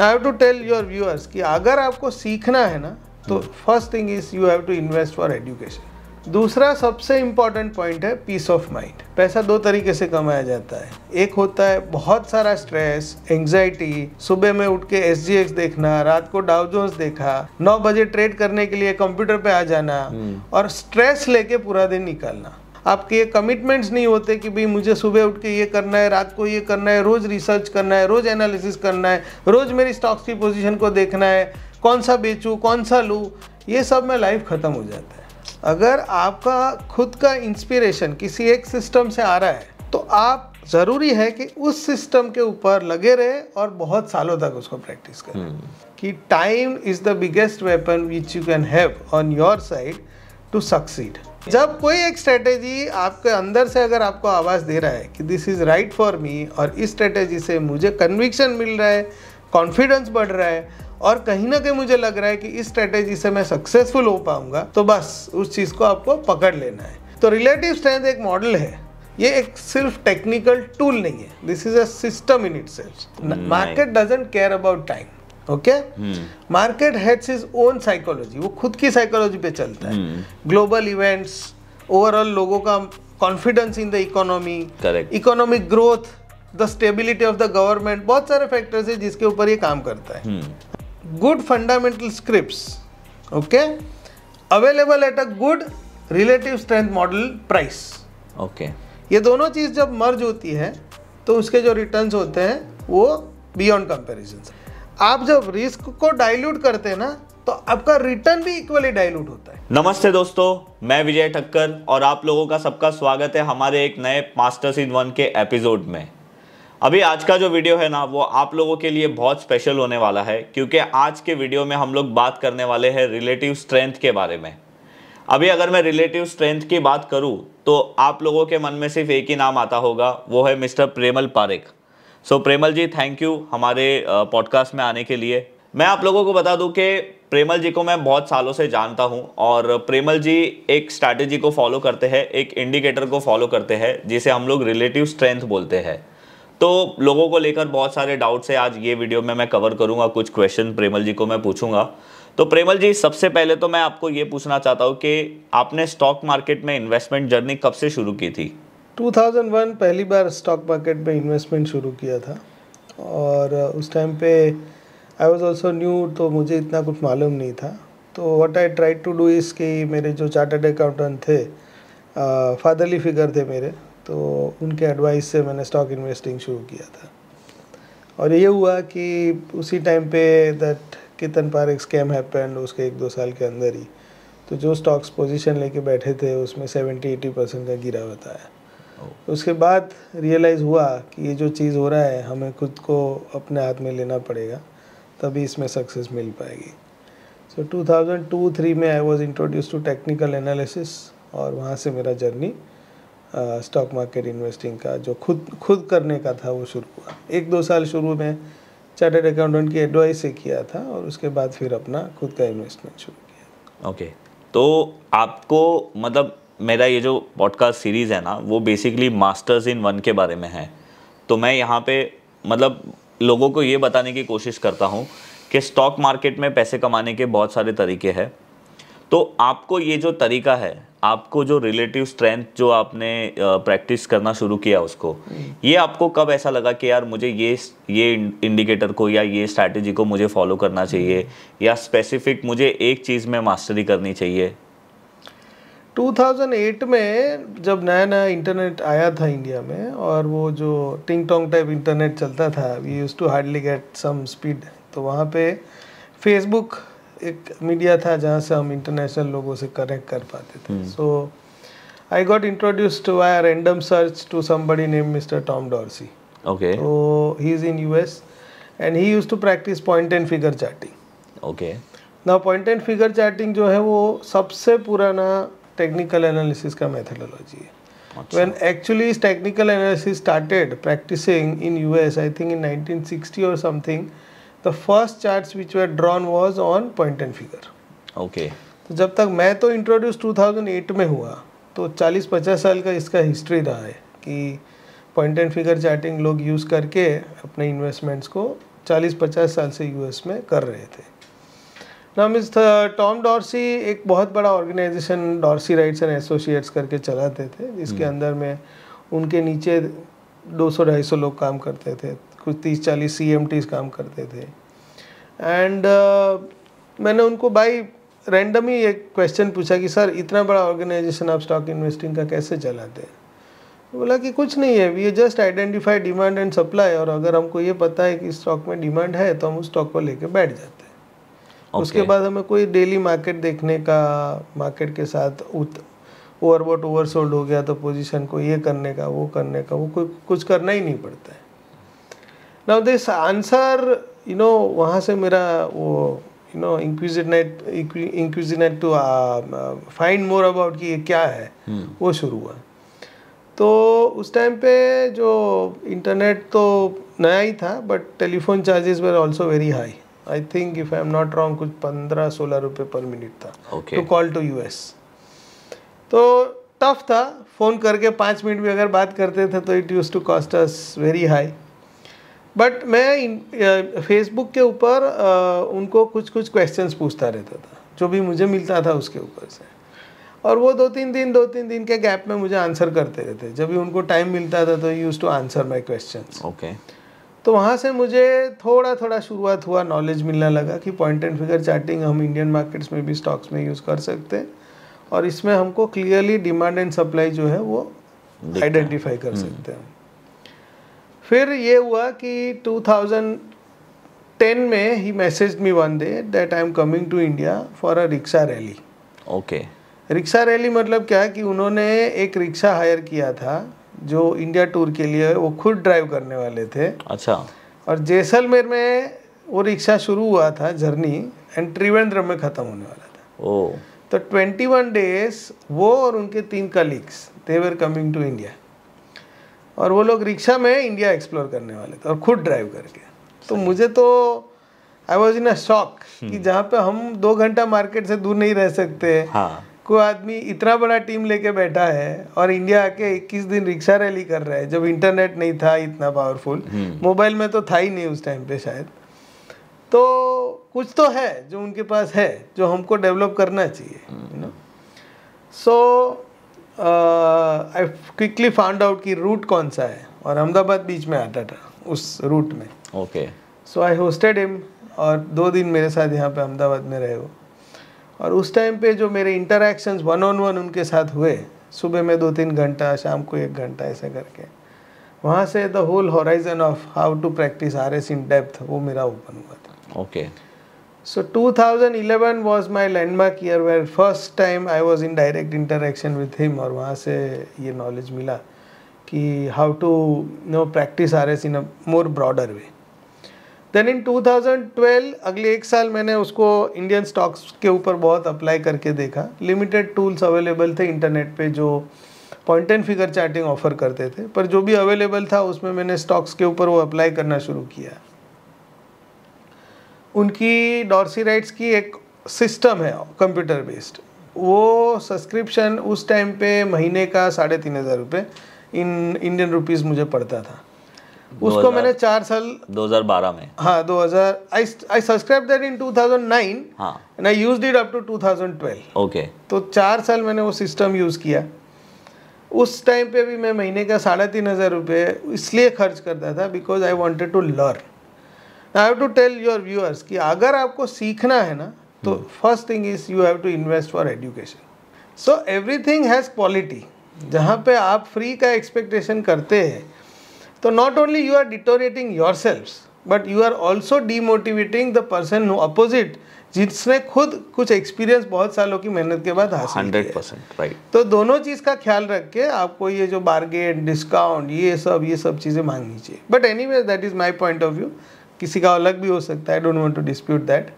I have to tell your viewers कि अगर आपको सीखना है ना तो first thing is you have to invest for education दूसरा सबसे इम्पॉर्टेंट पॉइंट है पीस ऑफ माइंड पैसा दो तरीके से कमाया जाता है एक होता है बहुत सारा स्ट्रेस एंजाइटी सुबह में उठ के एस जी एक्स देखना रात को डाउ देखा नौ बजे ट्रेड करने के लिए कंप्यूटर पे आ जाना hmm. और स्ट्रेस लेके पूरा दिन निकालना आपके ये कमिटमेंट्स नहीं होते कि भाई मुझे सुबह उठ के ये करना है रात को ये करना है रोज़ रिसर्च करना है रोज़ एनालिसिस करना है रोज़ मेरी स्टॉक्स की पोजिशन को देखना है कौन सा बेचूँ कौन सा लूँ ये सब में लाइफ ख़त्म हो जाता है अगर आपका खुद का इंस्पिरेशन किसी एक सिस्टम से आ रहा है तो आप ज़रूरी है कि उस सिस्टम के ऊपर लगे रहे और बहुत सालों तक उसको प्रैक्टिस करें हम्म। कि time is the biggest weapon which you can have on your side to succeed जब कोई एक स्ट्रेटेजी आपके अंदर से अगर आपको आवाज़ दे रहा है कि this is right for me और इस स्ट्रेटेजी से मुझे कन्विक्शन मिल रहा है कॉन्फिडेंस बढ़ रहा है और कहीं ना कहीं मुझे लग रहा है कि इस स्ट्रेटेजी से मैं सक्सेसफुल हो पाऊंगा तो बस उस चीज़ को आपको पकड़ लेना है तो रिलेटिव स्ट्रेंथ एक मॉडल है ये एक सिर्फ टेक्निकल टूल नहीं है this is a system in itself market doesn't care about time okay market heads is own psychology वो खुद की साइकोलॉजी पे चलता है ग्लोबल इवेंट्स ओवरऑल लोगों का confidence in the economy economic growth the stability of the government बहुत सारे फैक्टर्स है जिसके ऊपर ये काम करता है good fundamental script okay available at a good relative strength model price okay ये दोनों चीज़ जब मर्ज होती है तो उसके जो रिटर्न्स होते हैं वो बियॉन्ड कंपेरिजन आप जब रिस्क को डाइल्यूट करते हैं ना तो आपका रिटर्न भी इक्वली डाइल्यूट होता है नमस्ते दोस्तों मैं विजय ठक्कर और आप लोगों का सबका स्वागत है हमारे एक नए मास्टर्स इन वन के एपिसोड में अभी आज का जो वीडियो है ना वो आप लोगों के लिए बहुत स्पेशल होने वाला है क्योंकि आज के वीडियो में हम लोग बात करने वाले हैं रिलेटिव स्ट्रेंथ के बारे में अभी अगर मैं रिलेटिव स्ट्रेंथ की बात करूँ तो आप लोगों के मन में सिर्फ एक ही नाम आता होगा वो है mister Premal Parekh so so, Premal ji thank you हमारे पॉडकास्ट में आने के लिए मैं आप लोगों को बता दूं कि प्रेमल जी को मैं बहुत सालों से जानता हूं और प्रेमल जी एक स्ट्रैटेजी को फॉलो करते हैं एक इंडिकेटर को फॉलो करते हैं जिसे हम लोग रिलेटिव स्ट्रेंथ बोलते हैं तो लोगों को लेकर बहुत सारे डाउट्स है आज ये वीडियो में मैं कवर करूंगा कुछ क्वेश्चन प्रेमल जी को मैं पूछूंगा तो प्रेमल जी सबसे पहले तो मैं आपको ये पूछना चाहता हूँ कि आपने स्टॉक मार्केट में इन्वेस्टमेंट जर्नी कब से शुरू की थी 2001 पहली बार स्टॉक मार्केट में इन्वेस्टमेंट शुरू किया था और उस टाइम पे आई वॉज ऑल्सो न्यू तो मुझे इतना कुछ मालूम नहीं था तो what I try to do is कि मेरे जो चार्टर्ड अकाउंटेंट थे फादरली फिगर थे मेरे तो उनके एडवाइस से मैंने स्टॉक इन्वेस्टिंग शुरू किया था और ये हुआ कि उसी टाइम पे दैट कितन पार एक स्कैम हैपेंड उसके एक दो साल के अंदर ही तो जो स्टॉक्स पोजीशन लेके बैठे थे उसमें सेवेंटी एटी परसेंट का गिरावट आया तो उसके बाद रियलाइज़ हुआ कि ये जो चीज़ हो रहा है हमें खुद को अपने हाथ में लेना पड़ेगा तभी इसमें सक्सेस मिल पाएगी so two thousand two three में I was introduce to technical analysis और वहाँ से मेरा जर्नी स्टॉक मार्केट इन्वेस्टिंग का जो खुद खुद करने का था वो शुरू हुआ एक दो साल शुरू में चार्टर्ड अकाउंटेंट की एडवाइस से किया था और उसके बाद फिर अपना खुद का इन्वेस्टमेंट शुरू किया ओके okay. तो आपको मतलब मेरा ये जो पॉडकास्ट सीरीज़ है ना वो बेसिकली मास्टर्स इन वन के बारे में है तो मैं यहाँ पे मतलब लोगों को ये बताने की कोशिश करता हूँ कि स्टॉक मार्केट में पैसे कमाने के बहुत सारे तरीके हैं तो आपको ये जो तरीका है आपको जो रिलेटिव स्ट्रेंथ जो आपने प्रैक्टिस करना शुरू किया उसको ये आपको कब ऐसा लगा कि यार मुझे ये ये इंडिकेटर को या ये स्ट्रैटेजी को मुझे फॉलो करना चाहिए या स्पेसिफिक मुझे एक चीज़ में मास्टरी करनी चाहिए 2008 में जब नया नया इंटरनेट आया था इंडिया में और वो जो टिंग टोंग टाइप इंटरनेट चलता था we use to hardly get some speed तो वहाँ पे फेसबुक एक मीडिया था जहाँ से हम इंटरनेशनल लोगों से कनेक्ट कर पाते थे so I got introduced by random search to somebody name mister Tom Dorsey okay so he is in us and he use to practice point and figure charting okay ना point and figure charting जो है वो सबसे पुराना technical analysis का methodology है when actually इस technical analysis started practicing in U S I think in nineteen sixty और something the first chart which where drawn was on point and figure okay तो जब तक मैं तो इंट्रोड्यूस टू थाउजेंड एट में हुआ तो चालीस पचास साल का इसका हिस्ट्री रहा है कि पॉइंट एंड फिगर चार्टिंग लोग यूज़ करके अपने इन्वेस्टमेंट्स को चालीस पचास साल से यू एस में कर रहे थे ना मिस टॉम डॉर्सी एक बहुत बड़ा organization Dorsey Wrights and associates करके चलाते थे जिसके हम्म। अंदर में उनके नीचे 200-250 लोग काम करते थे कुछ 30-40 सी काम करते थे एंड uh, मैंने उनको बाई रैंडम ही एक क्वेश्चन पूछा कि सर इतना बड़ा ऑर्गेनाइजेशन आप स्टॉक इन्वेस्टिंग का कैसे चलाते हैं तो बोला कि कुछ नहीं है we just identify demand and supply और अगर हमको ये पता है कि स्टॉक में डिमांड है तो हम उस स्टॉक को लेकर बैठ जाते हैं okay. उसके बाद हमें कोई डेली मार्केट देखने का मार्केट के साथ ओवरबॉट ओवरसोल्ड हो गया तो पोजीशन को ये करने का वो करने का वो कोई कुछ करना ही नहीं पड़ता है now this answer you know वहाँ से मेरा वो you know inquisitive inquisitive to find more about कि ये क्या है hmm. वो शुरू हुआ तो उस टाइम पे जो इंटरनेट तो नया ही था but telephone charges where also very high I think if I am not wrong कुछ पंद्रह सोलह रुपये पर मिनट था to call to U S तो टफ था फ़ोन करके पाँच मिनट भी अगर बात करते थे तो it use to cost us very high but मैं फेसबुक के ऊपर उनको कुछ कुछ क्वेश्चंस पूछता रहता था जो भी मुझे मिलता था उसके ऊपर से और वो दो तीन दिन दो तीन दिन के गैप में मुझे आंसर करते रहते जब भी उनको टाइम मिलता था तो use to answer my question okay तो वहाँ से मुझे थोड़ा थोड़ा शुरुआत हुआ नॉलेज मिलने लगा कि पॉइंट एंड फिगर चार्टिंग हम इंडियन मार्केट्स में भी स्टॉक्स में यूज़ कर सकते हैं और इसमें हमको क्लियरली डिमांड एंड सप्लाई जो है वो आइडेंटिफाई कर हम्म। सकते हैं फिर ये हुआ कि 2010 में ही message me one day that I am coming to India for a rickshaw rally okay rickshaw rally मतलब क्या कि उन्होंने एक रिक्शा हायर किया था जो इंडिया टूर के लिए वो खुद ड्राइव करने वाले थे अच्छा और जैसलमेर में वो रिक्शा शुरू हुआ था जर्नी एंड त्रिवेंद्र में ख़त्म होने वाला था ओ तो 21 डेज वो और उनके तीन colleagues they were coming to India और वो लोग रिक्शा में इंडिया एक्सप्लोर करने वाले थे और खुद ड्राइव करके तो मुझे तो आई वॉज इन अ शॉक कि जहाँ पे हम दो घंटा मार्केट से दूर नहीं रह सकते हाँ. को आदमी इतना बड़ा टीम लेके बैठा है और इंडिया आके 21 दिन रिक्शा रैली कर रहा है जब इंटरनेट नहीं था इतना पावरफुल हम्म। मोबाइल में तो था ही नहीं उस टाइम पे शायद तो कुछ तो है जो उनके पास है जो हमको डेवलप करना चाहिए so I quickly found out कि रूट कौन सा है और अहमदाबाद बीच में आता था उस रूट में okay so I hosted him और दो दिन मेरे साथ यहाँ पे अहमदाबाद में रहे हो और उस टाइम पे जो मेरे इंटरेक्शंस वन ऑन वन उनके साथ हुए सुबह में दो तीन घंटा शाम को एक घंटा ऐसा करके वहाँ से the whole horizon of how to practice R S in depth वो मेरा ओपन हुआ था okay so 2011 was my landmark year where first time I was in direct interaction with him और वहाँ से ये नॉलेज मिला कि how to know practice R S in a more broader way then in 2012 अगले एक साल मैंने उसको इंडियन स्टॉक्स के ऊपर बहुत अप्लाई करके देखा लिमिटेड टूल्स अवेलेबल थे इंटरनेट पे जो point and figure charting offer करते थे पर जो भी अवेलेबल था उसमें मैंने स्टॉक्स के ऊपर वो अप्लाई करना शुरू किया उनकी डॉर्सी राइट्स की एक सिस्टम है कंप्यूटर बेस्ड वो सब्सक्रिप्शन उस टाइम पे महीने का साढ़े तीन हज़ार रुपये इन इंडियन रुपीज़ मुझे पड़ता था उसको मैंने चार साल 2012 में हाँ 2000 I I subscribe that in 2009 thousand and I use it up to 2012 okay तो चार साल मैंने वो सिस्टम यूज़ किया उस टाइम पे भी मैं महीने का साढ़े तीन हज़ार रुपये इसलिए खर्च करता था because I wanted to learn I have to tell your viewers कि अगर आपको सीखना है ना तो first thing is you have to invest for education so every has quality जहाँ पे आप फ्री का एक्सपेक्टेशन करते हैं तो not only you are deteriorating yourself but you are also the the person opposite जिसने खुद कुछ एक्सपीरियंस बहुत सालों की मेहनत के बाद हासिल हंड्रेड परसेंट राइट तो दोनों चीज़ का ख्याल रख के आपको ये जो बार्गेन डिस्काउंट ये सब ये सब चीज़ें मांगनी चाहिए but anyway that is my point of view किसी का अलग भी हो सकता है don't want to dispute that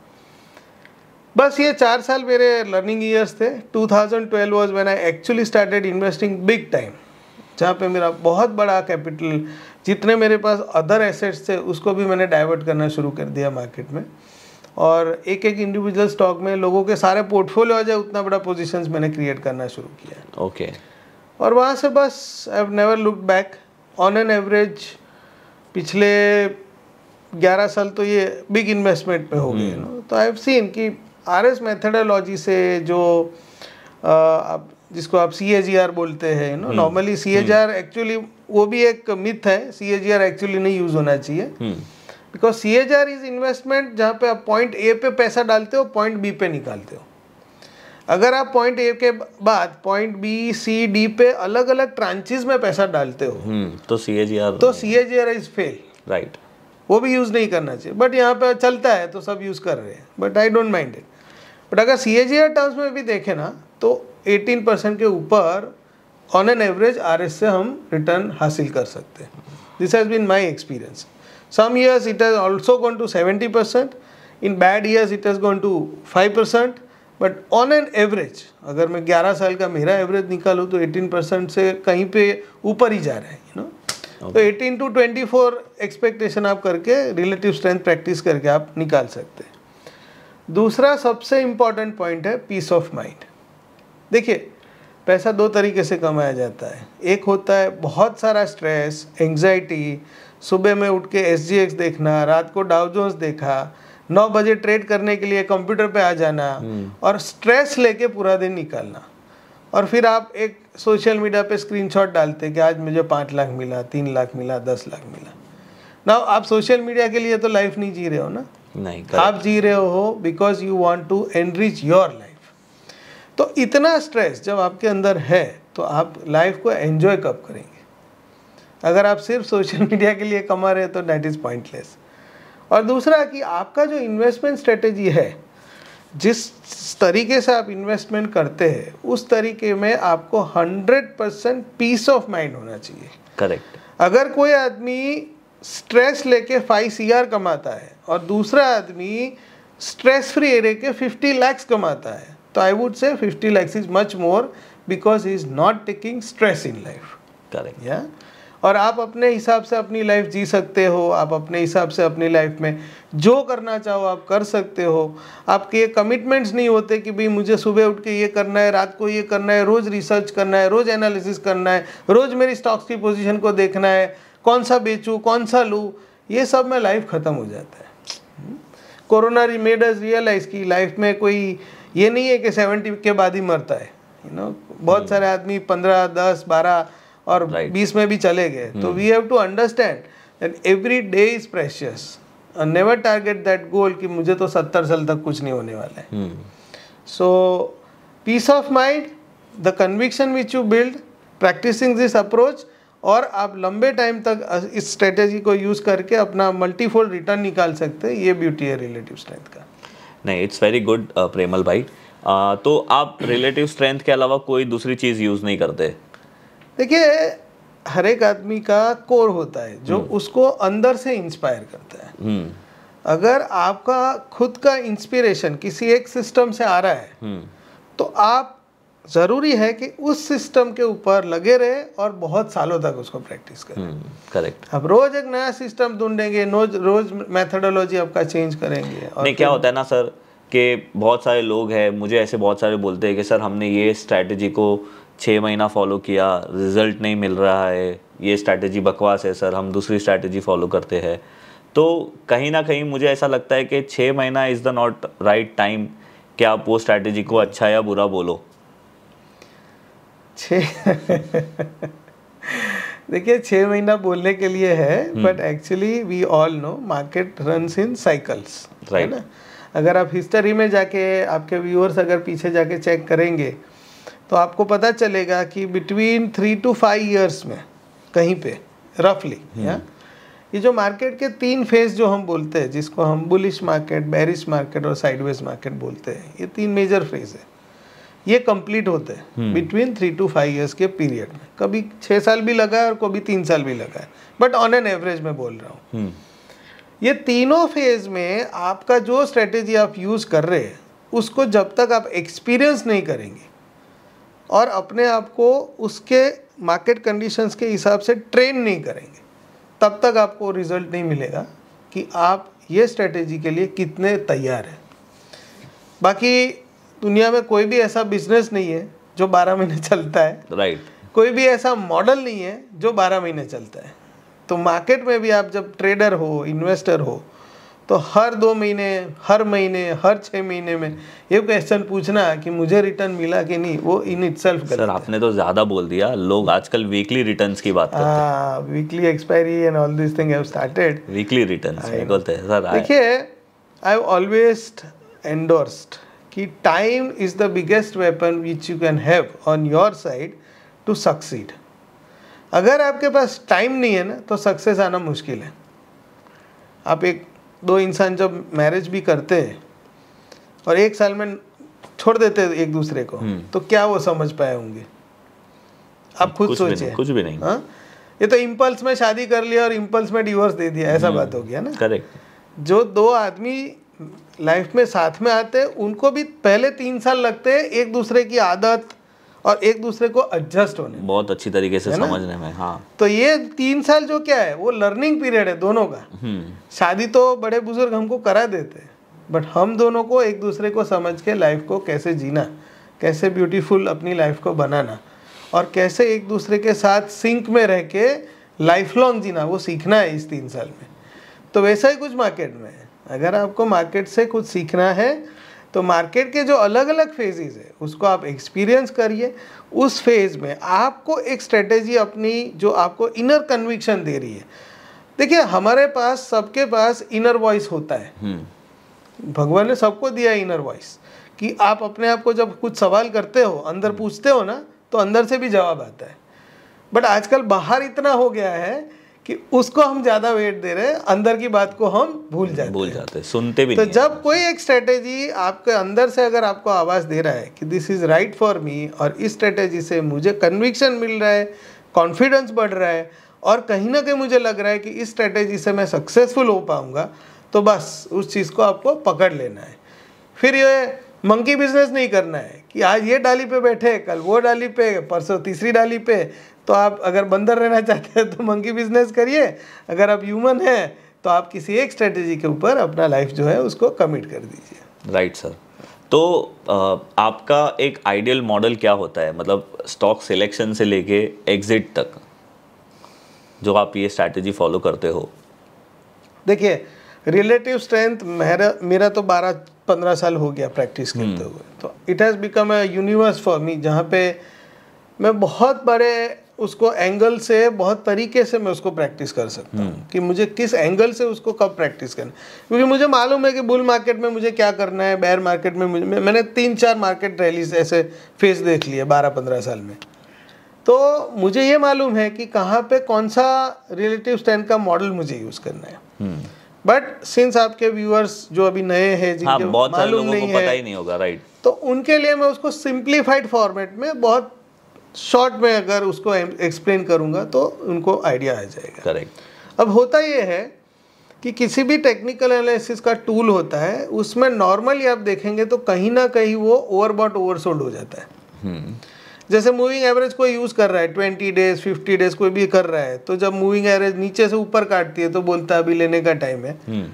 बस ये चार साल मेरे लर्निंग ईयर्स थे 2012 thousand twelve was man I actually started investing big time जहाँ पे मेरा बहुत बड़ा कैपिटल जितने मेरे पास अदर एसेट्स थे उसको भी मैंने डाइवर्ट करना शुरू कर दिया मार्केट में और एक एक इंडिविजुअल स्टॉक में लोगों के सारे पोर्टफोलियो आ जाए उतना बड़ा पोजिशन मैंने क्रिएट करना शुरू किया ओके okay. और वहाँ से बस I have never look back on an average पिछले 11 साल तो ये बिग इन्वेस्टमेंट पे हो गए ना hmm. तो आई हैव सीन कि आर एस मैथडोलॉजी से जो uh, आप जिसको आप सी बोलते हैं नो नॉर्मली सी एक्चुअली वो भी एक मिथ है सी एक्चुअली नहीं यूज होना चाहिए because C R is investment जहाँ पे आप पॉइंट ए पे पैसा डालते हो पॉइंट बी पे निकालते हो अगर आप पॉइंट ए के बाद पॉइंट बी सी डी पे अलग अलग ट्रांचेज में पैसा डालते हो हम्म, तो सी आर तो C H R is fail right वो भी यूज़ नहीं करना चाहिए बट यहाँ पे चलता है तो सब यूज़ कर रहे हैं but I don't mind it but अगर सी एच आर टर्म्स में भी देखें ना तो 18 परसेंट के ऊपर on an average R S से हम रिटर्न हासिल कर सकते हैं this has been my experience some years it has also gone to seventy percent in bad years it has gone to five percent but on an average अगर मैं ग्यारह साल का मेरा एवरेज निकालूँ तो एटीन परसेंट से कहीं पे ऊपर ही जा रहा है यू नो तो eighteen to twenty four expectation आप करके रिलेटिव स्ट्रेंथ प्रैक्टिस करके आप निकाल सकते हैं दूसरा सबसे इम्पॉर्टेंट पॉइंट है पीस ऑफ माइंड देखिए पैसा दो तरीके से कमाया जाता है एक होता है बहुत सारा स्ट्रेस एंग्जाइटी सुबह में उठ के एस देखना रात को डाउजोन्स देखा नौ बजे ट्रेड करने के लिए कंप्यूटर पे आ जाना हम्म। और स्ट्रेस लेके पूरा दिन निकालना और फिर आप एक सोशल मीडिया पे स्क्रीनशॉट डालते कि आज मुझे पाँच लाख मिला तीन लाख मिला दस लाख मिला ना आप सोशल मीडिया के लिए तो लाइफ नहीं जी रहे हो ना नहीं आप जी रहे हो because you want to enrich your life तो इतना स्ट्रेस जब आपके अंदर है तो आप लाइफ को एंजॉय कब करेंगे अगर आप सिर्फ सोशल मीडिया के लिए कमा रहे हैं तो डैट इज़ पॉइंटलेस और दूसरा कि आपका जो इन्वेस्टमेंट स्ट्रेटेजी है जिस तरीके से आप इन्वेस्टमेंट करते हैं उस तरीके में आपको hundred percent peace of mind होना चाहिए करेक्ट अगर कोई आदमी स्ट्रेस लेके फाइव सी कमाता है और दूसरा आदमी स्ट्रेस फ्री एरिया के फिफ्टी लैक्स कमाता है तो I would say 50 lakhs is much more because he is not taking stress in life correct या और आप अपने हिसाब से अपनी लाइफ जी सकते हो आप अपने हिसाब से अपनी लाइफ में जो करना चाहो आप कर सकते हो आपके ये कमिटमेंट्स नहीं होते कि भाई मुझे सुबह उठ के ये करना है रात को ये करना है रोज़ रिसर्च करना है रोज़ एनालिसिस करना है रोज़ मेरी स्टॉक्स की पोजीशन को देखना है कौन सा बेचूँ कौन सा लूँ ये सब में लाइफ ख़त्म हो जाता है कोरोना रिमेडर्स रियलाइज़ की लाइफ में कोई ये नहीं है कि सेवेंटी के बाद ही मरता है यू you नो know, बहुत hmm. सारे आदमी पंद्रह दस बारह और बीस right. में भी चले गए तो we have to understand that every day is precious never target that goal कि मुझे तो सत्तर साल तक कुछ नहीं होने वाला है so peace of mind the conviction which you build practicing this approach और आप लंबे टाइम तक इस स्ट्रेटेजी को यूज़ करके अपना मल्टीफोल्ड रिटर्न निकाल सकते हैं ये ब्यूटी है रिलेटिव स्ट्रेंथ का नहीं इट्स वेरी गुड प्रेमल भाई आ, तो आप रिलेटिव स्ट्रेंथ के अलावा कोई दूसरी चीज़ यूज़ नहीं करते देखिए हर एक आदमी का कोर होता है जो हम्म। उसको अंदर से इंस्पायर करता है हम्म। अगर आपका खुद का इंस्पिरेशन किसी एक सिस्टम से आ रहा है हम्म। तो आप ज़रूरी है कि उस सिस्टम के ऊपर लगे रहे और बहुत सालों तक उसको प्रैक्टिस करें करेक्ट हम्म, अब रोज़ एक नया सिस्टम ढूंढेंगे रोज मैथडोलॉजी आपका चेंज करेंगे और नहीं क्या होता है ना सर कि बहुत सारे लोग हैं मुझे ऐसे बहुत सारे बोलते हैं कि सर हमने ये स्ट्रैटेजी को छः महीना फॉलो किया रिजल्ट नहीं मिल रहा है ये स्ट्रैटेजी बकवास है सर हम दूसरी स्ट्रैटेजी फॉलो करते हैं तो कहीं ना कहीं मुझे ऐसा लगता है कि छः महीना is the not right time कि आप वो स्ट्रैटेजी को अच्छा या बुरा बोलो छ देखिए छः महीना बोलने के लिए है but actually we all know market run in cycles है ना अगर आप हिस्ट्री में जाके आपके व्यूअर्स अगर पीछे जाके चेक करेंगे तो आपको पता चलेगा कि between three to five years में कहीं पे रफली हम्म। या ये जो मार्केट के तीन फेज जो हम बोलते हैं जिसको हम बुलिश मार्केट बैरिश मार्केट और साइडवेज मार्केट बोलते हैं ये तीन मेजर फेज है ये कंप्लीट होते हैं between three to five years के पीरियड में कभी छः साल भी लगा है और कभी तीन साल भी लगा है बट ऑन एन एवरेज में बोल रहा हूँ हम्म। ये तीनों फेज में आपका जो स्ट्रेटेजी आप यूज़ कर रहे हैं उसको जब तक आप एक्सपीरियंस नहीं करेंगे और अपने आप को उसके मार्केट कंडीशंस के हिसाब से ट्रेन नहीं करेंगे तब तक आपको रिजल्ट नहीं मिलेगा कि आप ये स्ट्रेटेजी के लिए कितने तैयार हैं बाकी दुनिया में कोई भी ऐसा बिजनेस नहीं है जो बारह महीने चलता है राइट right. कोई भी ऐसा मॉडल नहीं है जो बारह महीने चलता है तो मार्केट में भी आप जब ट्रेडर हो इन्वेस्टर हो तो हर दो महीने हर महीने हर छः महीने में ये क्वेश्चन पूछना कि मुझे रिटर्न मिला कि नहीं वो इन इट सेल्फ सर आपने तो ज़्यादा बोल दिया लोग आजकल वीकली रिटर्न की बात करते हैं weekly expiry and all this thing started weekly returns बोलते हैं सर देखिए आई ऑलवेज एंडोर्स्ड कि time is the biggest weapon which you can have on your side to succeed अगर आपके पास टाइम नहीं है ना तो सक्सेस आना मुश्किल है आप एक दो इंसान जब मैरिज भी करते हैं और एक साल में छोड़ देते हैं एक दूसरे को हम्म। तो क्या वो समझ पाए होंगे आप खुद सोचिए कुछ भी नहीं हाँ ये तो इम्पल्स में शादी कर लिया और इम्पल्स में डिवोर्स दे दिया ऐसा हम्म। बात हो गया ना करेक्ट जो दो आदमी लाइफ में साथ में आते हैं उनको भी पहले तीन साल लगते हैं एक दूसरे की आदत और एक दूसरे को एडजस्ट होने बहुत अच्छी तरीके से समझने में हाँ तो ये तीन साल जो क्या है वो लर्निंग पीरियड है दोनों का हम्म। शादी तो बड़े बुजुर्ग हमको करा देते हैं बट हम दोनों को एक दूसरे को समझ के लाइफ को कैसे जीना कैसे ब्यूटीफुल अपनी लाइफ को बनाना और कैसे एक दूसरे के साथ सिंक में रह के लाइफ लॉन्ग जीना वो सीखना है इस तीन साल में तो वैसा ही कुछ मार्केट में है अगर आपको मार्केट से कुछ सीखना है तो मार्केट के जो अलग अलग फेजेस है उसको आप एक्सपीरियंस करिए उस फेज़ में आपको एक स्ट्रेटेजी अपनी जो आपको इनर कन्विक्शन दे रही है देखिए हमारे पास सबके पास इनर वॉइस होता है हम्म। भगवान ने सबको दिया इनर वॉइस कि आप अपने आप को जब कुछ सवाल करते हो अंदर हम्म। पूछते हो ना तो अंदर से भी जवाब आता है बट आजकल बाहर इतना हो गया है कि उसको हम ज़्यादा वेट दे रहे हैं अंदर की बात को हम भूल जाते भूल जाते सुनते भी तो नहीं जब कोई एक स्ट्रेटेजी आपके अंदर से अगर आपको आवाज़ दे रहा है कि this is right for me और इस स्ट्रेटेजी से मुझे कन्विक्शन मिल रहा है कॉन्फिडेंस बढ़ रहा है और कहीं ना कहीं मुझे लग रहा है कि इस स्ट्रेटेजी से मैं सक्सेसफुल हो पाऊंगा तो बस उस चीज़ को आपको पकड़ लेना है फिर ये मंकी बिजनेस नहीं करना है कि आज ये डाली पे बैठे कल वो डाली पे परसों तीसरी डाली पे तो आप अगर बंदर रहना चाहते हैं तो मंकी बिजनेस करिए अगर आप ह्यूमन हैं तो आप किसी एक स्ट्रेटेजी के ऊपर अपना लाइफ जो है उसको कमिट कर दीजिए राइट सर तो आपका एक आइडियल मॉडल क्या होता है मतलब स्टॉक सिलेक्शन से लेके एग्जिट तक जो आप ये स्ट्रैटेजी फॉलो करते हो देखिए रिलेटिव स्ट्रेंथ मेरा मेरा तो बारह पंद्रह साल हो गया प्रैक्टिस हम्म। करते हुए तो it has become a universe for me जहाँ पे मैं बहुत बड़े उसको एंगल से बहुत तरीके से मैं उसको प्रैक्टिस कर सकता हूँ हम्म। कि मुझे किस एंगल से उसको कब प्रैक्टिस करना क्योंकि मुझे मालूम है कि बुल मार्केट में मुझे क्या करना है बैर मार्केट में मुझे मैंने तीन चार मार्केट रैलीज ऐसे फेस देख लिए बारह पंद्रह साल में तो मुझे ये मालूम है कि कहाँ पे कौन सा रिलेटिव स्टैंड का मॉडल मुझे यूज़ करना है बट हम्म। सिंस आपके व्यूअर्स जो अभी नए हैं जिनके हाँ, मालूम नहीं है पता ही नहीं होगा राइट तो उनके लिए मैं उसको सिंप्लीफाइड फॉर्मेट में बहुत शॉर्ट में अगर उसको एक्सप्लेन करूंगा तो उनको आइडिया आ जाएगा करेक्ट अब होता यह है कि किसी भी टेक्निकल एनालिसिस का टूल होता है उसमें नॉर्मली आप देखेंगे तो कहीं ना कहीं वो ओवरबॉट ओवरसोल्ड हो जाता है हम्म। जैसे मूविंग एवरेज कोई यूज़ कर रहा है ट्वेंटी डेज फिफ्टी डेज कोई भी कर रहा है तो जब मूविंग एवरेज नीचे से ऊपर काटती है तो बोलता है अभी लेने का टाइम है हम्म।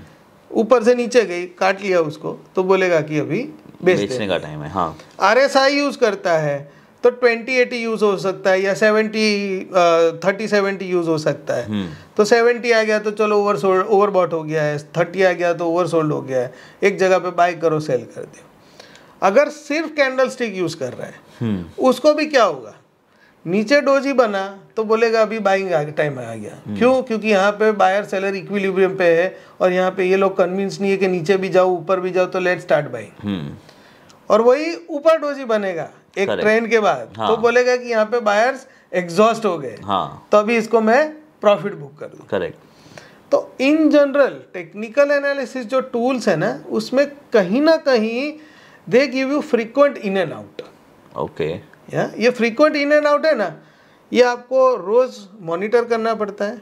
ऊपर से नीचे गई काट लिया उसको तो बोलेगा कि अभी बेचने का टाइम है हाँ आर एस आई यूज़ करता है तो ट्वेंटी एटी यूज़ हो सकता है या सेवेंटी थर्टी सेवेंटी यूज़ हो सकता है हम्म। तो सेवेंटी आ गया तो चलो ओवर सोल्ड ओवर बॉट हो गया है थर्टी आ गया तो ओवर सोल्ड हो गया है एक जगह पे बाय करो सेल कर दो अगर सिर्फ कैंडल स्टिक यूज़ कर रहा है हम्म। उसको भी क्या होगा नीचे डोजी बना तो बोलेगा अभी बाइंग टाइम आ गया हम्म। क्यों क्योंकि यहाँ पे बायर सेलर इक्विलिब्रियम पे है और यहाँ पे ये लोग कन्विंस नहीं है कि नीचे भी जाओ ऊपर भी जाओ तो लेट स्टार्ट बाइंग और वही ऊपर डोजी बनेगा एक ट्रेन के बाद तो हाँ. तो बोलेगा कि यहाँ पे बायर्स एग्जॉस्ट हो गए हाँ. तो अभी इसको मैं प्रॉफिट बुक कर दू करेक्ट तो इन जनरल टेक्निकल एनालिसिस जो टूल्स है ना उसमें कहीं ना कहीं they give you frequent in and out okay या ये फ्रीक्वेंट इन एंड आउट है ना ये आपको रोज़ मॉनिटर करना पड़ता है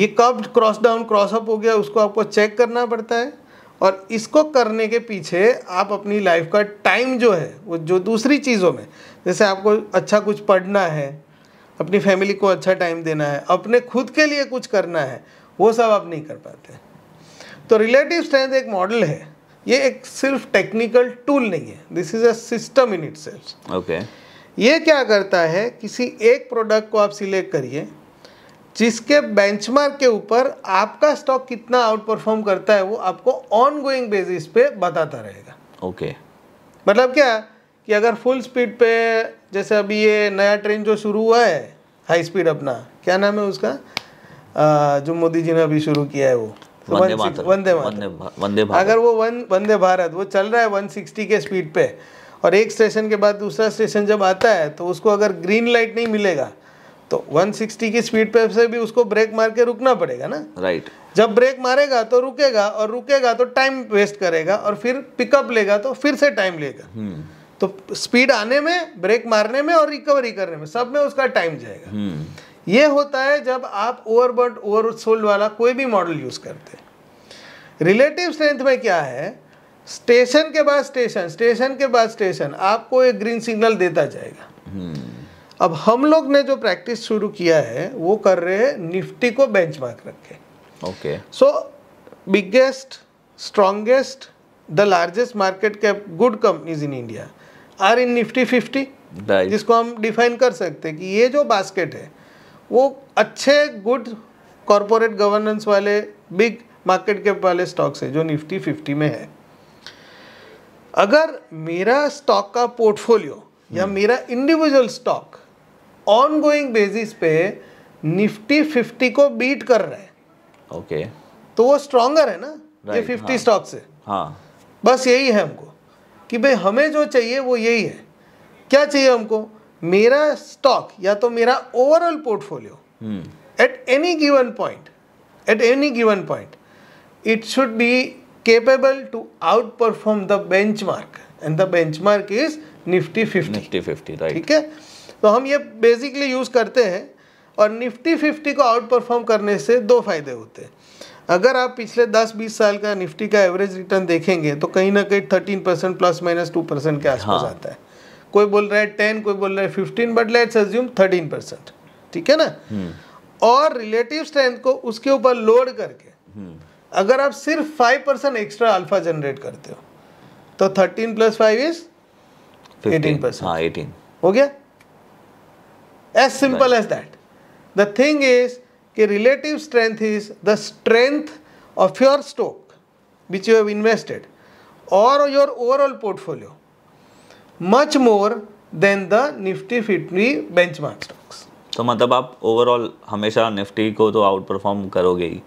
ये कब क्रॉस डाउन क्रॉस अप हो गया उसको आपको चेक करना पड़ता है और इसको करने के पीछे आप अपनी लाइफ का टाइम जो है वो जो दूसरी चीज़ों में जैसे आपको अच्छा कुछ पढ़ना है अपनी फैमिली को अच्छा टाइम देना है अपने खुद के लिए कुछ करना है वो सब आप नहीं कर पाते तो रिलेटिव स्ट्रेंथ एक मॉडल है ये एक सिर्फ टेक्निकल टूल नहीं है this is a system in it okay ये क्या करता है किसी एक प्रोडक्ट को आप सिलेक्ट करिए जिसके बेंचमार्क के ऊपर आपका स्टॉक कितना आउट परफॉर्म करता है वो आपको ऑन गोइंग बेसिस पे बताता रहेगा ओके okay. मतलब क्या कि अगर फुल स्पीड पे जैसे अभी ये नया ट्रेन जो शुरू हुआ है हाई स्पीड अपना क्या नाम है उसका आ, जो मोदी जी ने अभी शुरू किया है वो तो वंदे वंदे भारत अगर वो वन वंदे भारत वो चल रहा है सिक्सटी के स्पीड पे और एक स्टेशन के बाद दूसरा स्टेशन जब आता है तो उसको अगर ग्रीन लाइट नहीं मिलेगा तो 160 की स्पीड पे से भी उसको ब्रेक मार के रुकना पड़ेगा ना राइट right. जब ब्रेक मारेगा तो रुकेगा और रुकेगा तो टाइम वेस्ट करेगा और फिर पिकअप लेगा तो फिर से टाइम लेगा hmm. तो स्पीड आने में ब्रेक मारने में और रिकवरी करने में सब में उसका टाइम जाएगा hmm. ये होता है जब आप ओवरबर्ड ओवर सोल्ड वाला कोई भी मॉडल यूज करते रिलेटिव स्ट्रेंथ में क्या है स्टेशन के बाद स्टेशन स्टेशन के बाद स्टेशन आपको एक ग्रीन सिग्नल देता जाएगा hmm. अब हम लोग ने जो प्रैक्टिस शुरू किया है वो कर रहे हैं निफ्टी को मार्क रख के okay so biggest strongest the largest market cap good companies in India are in Nifty fifty जिसको हम डिफाइन कर सकते हैं कि ये जो बास्केट है वो अच्छे गुड कॉरपोरेट गवर्नेंस वाले बिग मार्केट कैप वाले स्टॉक्स है जो निफ्टी फिफ्टी में है अगर मेरा स्टॉक का पोर्टफोलियो या hmm. मेरा individual stock on going basis पे निफ्टी फिफ्टी को बीट कर रहा है ओके okay. तो वो स्ट्रॉन्गर है ना right, ये फिफ्टी हाँ, स्टॉक से हाँ बस यही है हमको कि भाई हमें जो चाहिए वो यही है क्या चाहिए हमको मेरा स्टॉक या तो मेरा overall portfolio at any given point at any given point it should be capable to outperform the benchmark and the benchmark is Nifty fifty fifty ठीक है तो हम ये बेसिकली यूज़ करते हैं और निफ्टी फिफ्टी को आउट परफॉर्म करने से दो फायदे होते हैं अगर आप पिछले दस बीस साल का निफ्टी का एवरेज रिटर्न देखेंगे तो कहीं ना कहीं thirteen percent plus minus two percent के आसपास हाँ। आता है कोई बोल रहा है टेन कोई बोल रहा है fifteen but let's assume thirteen percent ठीक है ना हम्म। और रिलेटिव स्ट्रेंथ को उसके ऊपर लोड करके हम्म। अगर आप सिर्फ five percent extra alpha generate करते हो तो thirteen plus five is eighteen percent eighteen हो गया as simple as that the thing is कि relative strength is the strength of your stock which you have invested और your overall portfolio much more than the Nifty fifty mark stocks तो मतलब आप overall हमेशा Nifty को तो out perform करोगे ही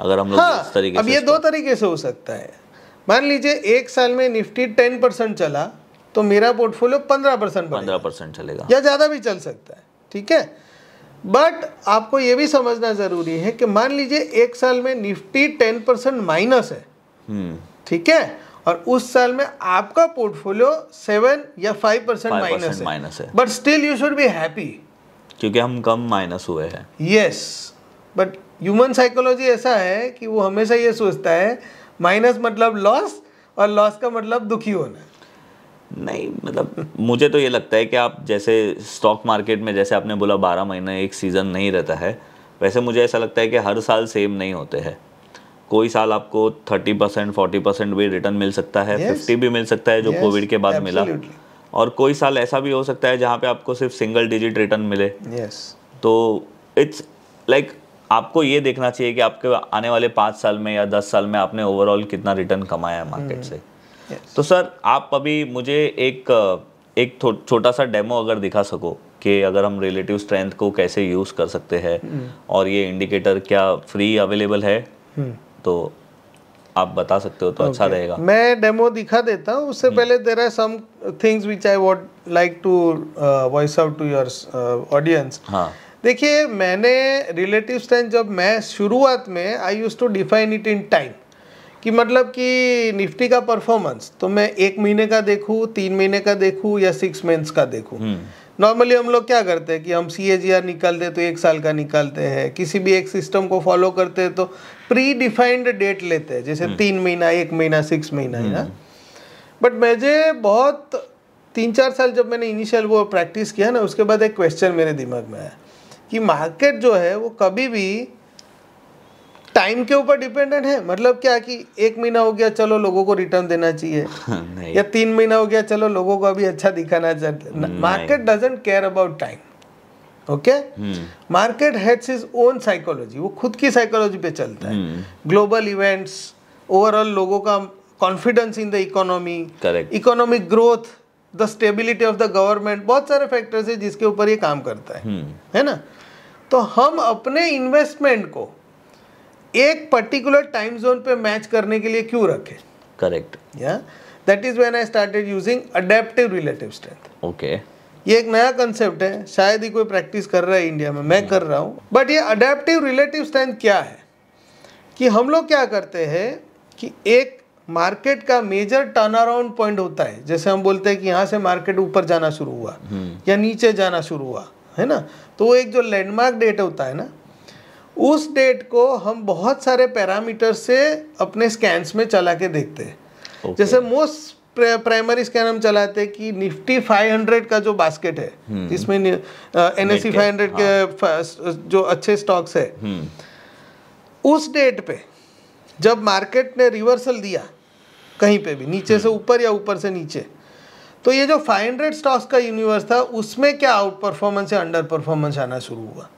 अगर हम लोग हाँ, इस तरीके अब से ये दो तरीके से हो सकता है मान लीजिए एक साल में निफ्टी टेन परसेंट चला तो मेरा पोर्टफोलियो पंद्रह परसेंट पंद्रह परसेंट चलेगा या ज़्यादा भी चल सकता है ठीक है बट आपको ये भी समझना ज़रूरी है कि मान लीजिए एक साल में निफ्टी टेन परसेंट माइनस है हम्म। ठीक है और उस साल में आपका पोर्टफोलियो सेवन या फाइव परसेंट माइनस है but still you should be happy क्योंकि हम कम माइनस हुए हैं यस बट ह्यूमन साइकोलॉजी ऐसा है कि वो हमेशा ये सोचता है माइनस मतलब लॉस और लॉस का मतलब दुखी होना नहीं मतलब मुझे तो ये लगता है कि आप जैसे स्टॉक मार्केट में जैसे आपने बोला बारह महीने एक सीज़न नहीं रहता है वैसे मुझे ऐसा लगता है कि हर साल सेम नहीं होते हैं कोई साल आपको थर्टी परसेंट फोर्टी परसेंट भी रिटर्न मिल सकता है फिफ्टी yes. भी मिल सकता है जो कोविड yes, के बाद मिला और कोई साल ऐसा भी हो सकता है जहाँ पे आपको सिर्फ सिंगल डिजिट रिटर्न मिले yes. तो इट्स लाइक like, आपको ये देखना चाहिए कि आपके आने वाले पाँच साल में या दस साल में आपने ओवरऑल कितना रिटर्न कमाया है मार्केट hmm. से yes. तो सर आप अभी मुझे एक एक छोटा सा डेमो अगर दिखा सको कि अगर हम रिलेटिव स्ट्रेंथ को कैसे यूज़ कर सकते हैं हम्म। और ये इंडिकेटर क्या फ्री अवेलेबल है हम्म। तो आप बता सकते हो तो अच्छा okay. अच्छा रहेगा मैं डेमो दिखा देता हूँ उससे हम्म। पहले there are some things which I would like to voice out to your audience देखिए मैंने रिलेटिव स्ट्रेंथ जब मैं शुरुआत में I use to define it in time कि मतलब कि निफ्टी का परफॉर्मेंस तो मैं एक महीने का देखूँ तीन महीने का देखूँ या सिक्स मंथ्स का देखूँ नॉर्मली हम्म। हम लोग क्या करते हैं कि हम सी ए निकालते तो एक साल का निकालते हैं किसी भी एक सिस्टम को फॉलो करते हैं तो प्री डिफाइंड डेट लेते हैं जैसे हम्म। तीन महीना एक महीना सिक्स महीना है ना बट मुझे बहुत तीन चार साल जब मैंने इनिशियल वो प्रैक्टिस किया ना उसके बाद एक क्वेश्चन मेरे दिमाग में आया कि मार्केट जो है वो कभी भी टाइम के ऊपर डिपेंडेंट है मतलब क्या कि एक महीना हो गया चलो लोगों को रिटर्न देना चाहिए या तीन महीना हो गया चलो लोगों को अभी अच्छा दिखाना चाहिए market doesn't care about time okay market has its own psychology वो खुद की साइकोलॉजी पे चलता है ग्लोबल इवेंट्स ओवरऑल लोगों का confidence in the economy economic growth the stability of the government बहुत सारे फैक्टर्स है जिसके ऊपर ये काम करता है हम्म। है ना तो हम अपने इन्वेस्टमेंट को एक पर्टिकुलर टाइम जोन पे मैच करने के लिए क्यों रखे करेक्ट या that is when I started using adaptive relative strength okay ये एक नया कंसेप्ट है शायद ही कोई प्रैक्टिस कर रहा है इंडिया में मैं कर रहा हूँ बट ये अडेप्टिव रिलेटिव स्ट्रेंथ क्या है कि हम लोग क्या करते हैं कि एक मार्केट का मेजर टर्न अराउंड पॉइंट होता है जैसे हम बोलते हैं कि यहाँ से मार्केट ऊपर जाना शुरू हुआ हम्म। या नीचे जाना शुरू हुआ है ना तो वो एक जो लैंडमार्क डेट होता है ना उस डेट को हम बहुत सारे पैरामीटर से अपने स्कैंस में चला के देखते हैं okay. जैसे मोस्ट प्राइमरी स्कैन हम चलाते हैं कि निफ्टी 500 का जो बास्केट है हम्म। जिसमें एन एस सी फाइव के हाँ। जो अच्छे स्टॉक्स है हम्म। उस डेट पे जब मार्केट ने रिवर्सल दिया कहीं पे भी नीचे से हम्म। ऊपर या ऊपर से नीचे तो ये जो 500 स्टॉक्स का यूनिवर्स था उसमें क्या आउट परफॉर्मेंस या अंडर परफॉर्मेंस आना शुरू हुआ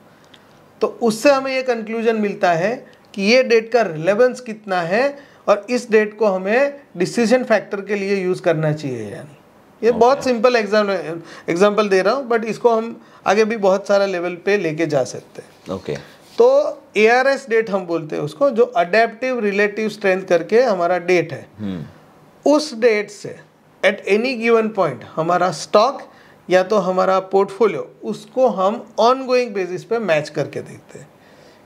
तो उससे हमें ये कंक्लूजन मिलता है कि ये डेट का रिलेवेंस कितना है और इस डेट को हमें डिसीजन फैक्टर के लिए यूज़ करना चाहिए यानी ये okay. बहुत सिंपल एग्जाम एग्जाम्पल दे रहा हूँ बट इसको हम आगे भी बहुत सारा लेवल पे लेके जा सकते हैं ओके okay. तो ए आर एस डेट हम बोलते हैं उसको जो अडेप्टिव रिलेटिव स्ट्रेंथ करके हमारा डेट है hmm. उस डेट से एट एनी गिवन पॉइंट हमारा स्टॉक या तो हमारा पोर्टफोलियो उसको हम ऑन गोइंग बेसिस पे मैच करके देखते हैं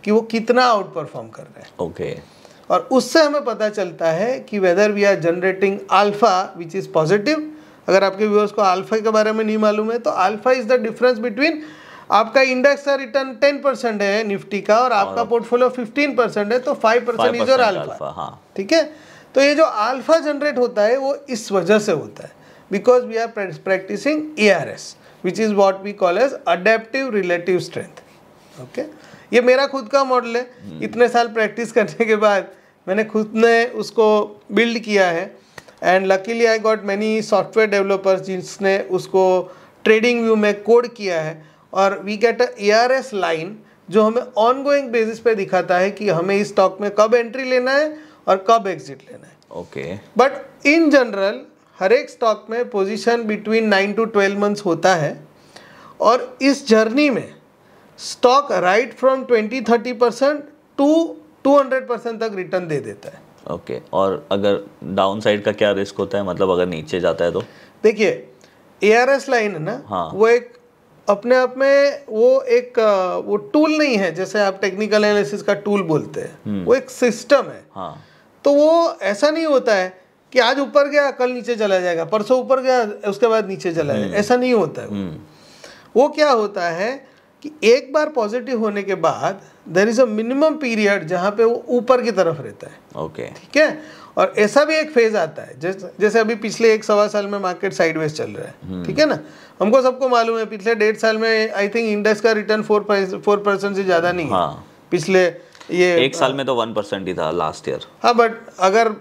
कि वो कितना आउट परफॉर्म कर रहे हैं ओके okay. और उससे हमें पता चलता है कि whether we are generating alpha which is positive अगर आपके व्यूअर्स को आल्फा के बारे में नहीं मालूम है तो alpha is the difference between आपका इंडेक्स का रिटर्न टेन परसेंट है निफ्टी का और आपका पोर्टफोलियो फिफ्टीन परसेंट है तो फाइव परसेंट इज और आल्फा ठीक है तो ये जो आल्फा जनरेट होता है वो इस वजह से होता है because we are practicing ARS which is what we call as adaptive relative strength. Okay okay? ये मेरा खुद का मॉडल है hmm. इतने साल प्रैक्टिस करने के बाद मैंने खुद ने उसको बिल्ड किया है and luckily I got many software developers जिसने उसको ट्रेडिंग व्यू में कोड किया है और we get a A R S line जो हमें ऑन गोइंग बेसिस पे दिखाता है कि हमें इस स्टॉक में कब एंट्री लेना है और कब एग्जिट लेना है ओके बट इन जनरल हर एक स्टॉक में position between nine to twelve months होता है और इस जर्नी में stock right from twenty thirty percent to two hundred percent तक रिटर्न दे देता है ओके okay. और अगर डाउन साइड का क्या रिस्क होता है मतलब अगर नीचे जाता है तो देखिए ए आर एस लाइन है ना हाँ वो एक अपने आप में वो एक वो टूल नहीं है जैसे आप टेक्निकल एनालिसिस का टूल बोलते हैं हम्म। वो एक सिस्टम है हाँ तो वो ऐसा नहीं होता है कि आज ऊपर गया कल नीचे चला जाएगा परसों ऊपर गया उसके बाद नीचे चला हम्म। जाएगा ऐसा नहीं होता है हम्म। वो क्या होता है कि एक बार पॉजिटिव होने के बाद there is a minimum period जहाँ पे वो ऊपर की तरफ रहता है ओके okay. ठीक है और ऐसा भी एक फेज आता है जैसे जैसे अभी पिछले एक सवा साल में मार्केट साइडवेज चल रहा है हम्म। ठीक है ना हमको सबको मालूम है पिछले डेढ़ साल में आई थिंक इंडेक्स का रिटर्न फोर फोर परसेंट से ज़्यादा नहीं हाँ. पिछले ये एक साल में तो वन परसेंट ही था लास्ट ईयर हाँ बट अगर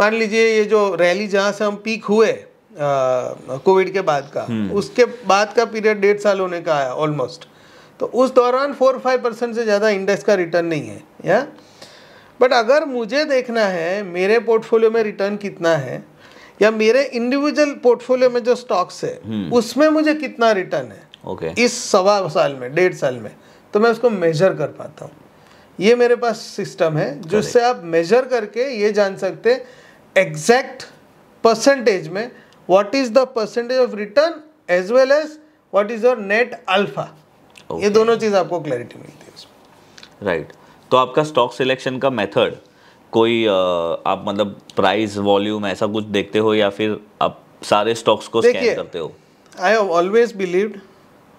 मान लीजिए ये जो रैली जहाँ से हम पीक हुए कोविड के बाद का हम्म। उसके बाद का पीरियड डेढ़ साल होने का आया ऑलमोस्ट तो उस दौरान फोर फाइव परसेंट से ज़्यादा इंडेक्स का रिटर्न नहीं है या बट अगर मुझे देखना है मेरे पोर्टफोलियो में रिटर्न कितना है या मेरे इंडिविजुअल पोर्टफोलियो में जो स्टॉक्स है हम्म। उसमें मुझे कितना रिटर्न है okay. इस सवा साल में डेढ़ साल में तो मैं उसको मेजर कर पाता हूँ ये मेरे पास सिस्टम है जिससे आप मेजर करके ये जान सकते हैं एग्जैक्ट परसेंटेज में what is the percentage of return as well as what is your net alpha ये दोनों चीज़ आपको क्लैरिटी मिलती है उसमें राइट right. तो आपका स्टॉक सिलेक्शन का मेथड कोई आप मतलब प्राइस वॉल्यूम ऐसा कुछ देखते हो या फिर आप सारे स्टॉक्स को स्कैन करते हो I have always believed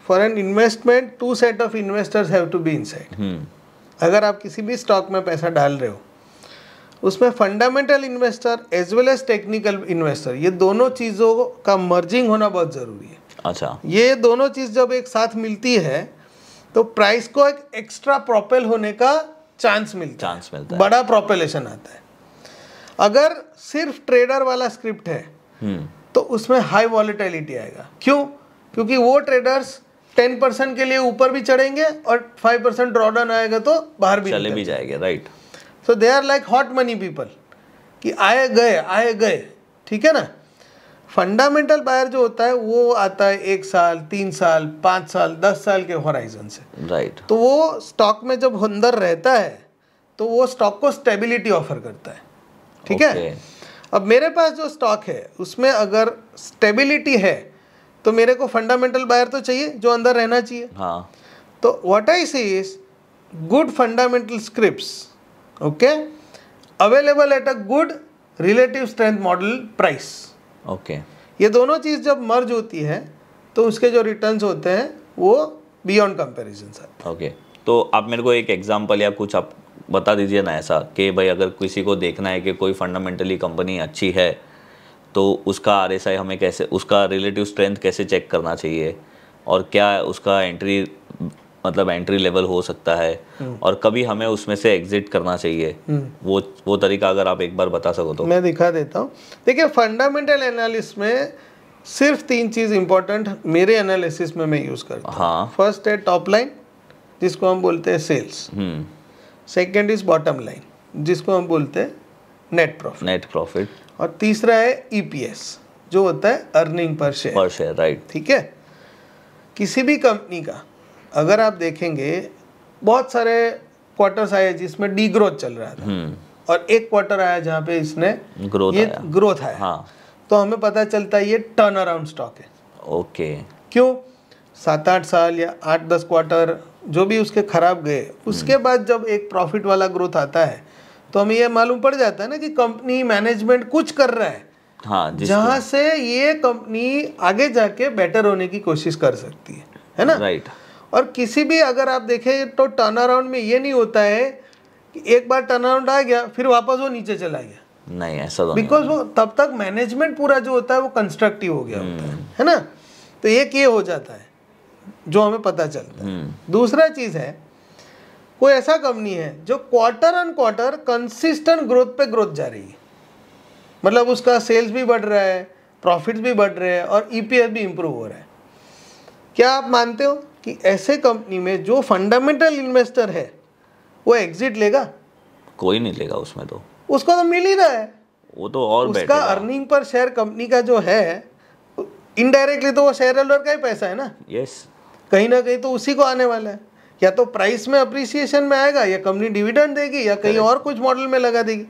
for an investment to set of investors have to be inside अगर आप किसी भी स्टॉक में पैसा डाल रहे हो उसमें fundamental investor as well as technical investor ये दोनों चीज़ों का मर्जिंग होना बहुत ज़रूरी है अच्छा ये दोनों चीज़ जब एक साथ मिलती है तो प्राइस को एक एक्स्ट्रा प्रोपेल होने का चांस मिलता चांस मिलता है बड़ा प्रोपेलेशन आता है अगर सिर्फ ट्रेडर वाला स्क्रिप्ट है हम्म। तो उसमें हाई वॉलिटेलिटी आएगा क्यों क्योंकि वो ट्रेडर्स टेन परसेंट के लिए ऊपर भी चढ़ेंगे और फाइव परसेंट ड्रॉडाउन आएगा तो बाहर भी चले भी जाएंगे right so they are like hot money people कि आए गए आए गए ठीक है ना फंडामेंटल बायर जो होता है वो आता है एक साल तीन साल पाँच साल दस साल के होराइजन से राइट right. तो वो स्टॉक में जब अंदर रहता है तो वो स्टॉक को स्टेबिलिटी ऑफर करता है ठीक okay. है अब मेरे पास जो स्टॉक है उसमें अगर स्टेबिलिटी है तो मेरे को फंडामेंटल बायर तो चाहिए जो अंदर रहना चाहिए हाँ. तो what I see is good fundamental script okay available at a good relative strength model price okay ये दोनों चीज़ जब मर्ज होती है तो उसके जो रिटर्न्स होते हैं वो बियॉन्ड कंपैरिजन सर ओके तो आप मेरे को एक एग्जांपल या कुछ आप बता दीजिए ना ऐसा कि भाई अगर किसी को देखना है कि कोई फंडामेंटली कंपनी अच्छी है तो उसका आर हमें कैसे उसका रिलेटिव स्ट्रेंथ कैसे चेक करना चाहिए और क्या उसका एंट्री मतलब एंट्री लेवल हो सकता है हम्म। और कभी हमें उसमें से एग्जिट करना चाहिए हम्म। वो वो तरीका अगर आप एक बार बता सको तो मैं दिखा देता हूँ देखिए फंडामेंटल एनालिस में सिर्फ तीन चीज़ इंपॉर्टेंट मेरे एनालिसिस में मैं यूज़ करता हूँ हाँ फर्स्ट है टॉप लाइन जिसको हम बोलते हैं sales second is bottom line जिसको हम बोलते हैं नेट प्रॉफिट नेट प्रॉफिट और तीसरा है ईपीएस e जो होता है अर्निंग पर शेयर पर शेयर राइट ठीक है किसी भी कंपनी का अगर आप देखेंगे बहुत सारे क्वार्टर्स आए जिसमें डी ग्रोथ चल रहा था हम्म। और एक क्वार्टर आया जहाँ पे इसने ग्रोथ ये आया। ग्रोथ आया हाँ। तो हमें पता चलता है ये टर्न अराउंड स्टॉक है ओके क्यों सात आठ साल या आठ दस क्वार्टर जो भी उसके खराब गए हम्म। उसके बाद जब एक प्रॉफिट वाला ग्रोथ आता है तो हमें यह मालूम पड़ जाता है ना कि कंपनी मैनेजमेंट कुछ कर रहा है हाँ, जहां से ये कंपनी आगे जाके बेटर होने की कोशिश कर सकती है है ना राइट right. और किसी भी अगर आप देखें तो टर्न अराउंड में ये नहीं होता है कि एक बार टर्न अराउंड आ गया फिर वापस वो नीचे चला गया नहीं ऐसा बिकॉज तो वो तब तक मैनेजमेंट पूरा जो होता है वो कंस्ट्रक्टिव हो गया होता है हम्म। है ना तो एक ये हो जाता है जो हमें पता चलता है हम्म। दूसरा चीज़ है कोई ऐसा कंपनी है जो quarter on quarter consistent growth पे ग्रोथ जा रही है मतलब उसका सेल्स भी बढ़ रहा है प्रॉफिट्स भी बढ़ रहे हैं और ईपीएस e भी इम्प्रूव हो रहा है क्या आप मानते हो कि ऐसे कंपनी में जो फंडामेंटल इन्वेस्टर है वो एग्जिट लेगा कोई नहीं लेगा उसमें तो उसको तो मिल ही रहा है वो तो और उसका अर्निंग पर शेयर कंपनी का जो है इनडायरेक्टली तो वो शेयर होल्डर का ही पैसा है ना यस yes. कहीं ना कहीं तो उसी को आने वाला है या तो प्राइस में अप्रिसिएशन में आएगा या कंपनी डिविडेंड देगी या कहीं और कुछ मॉडल में लगा देगी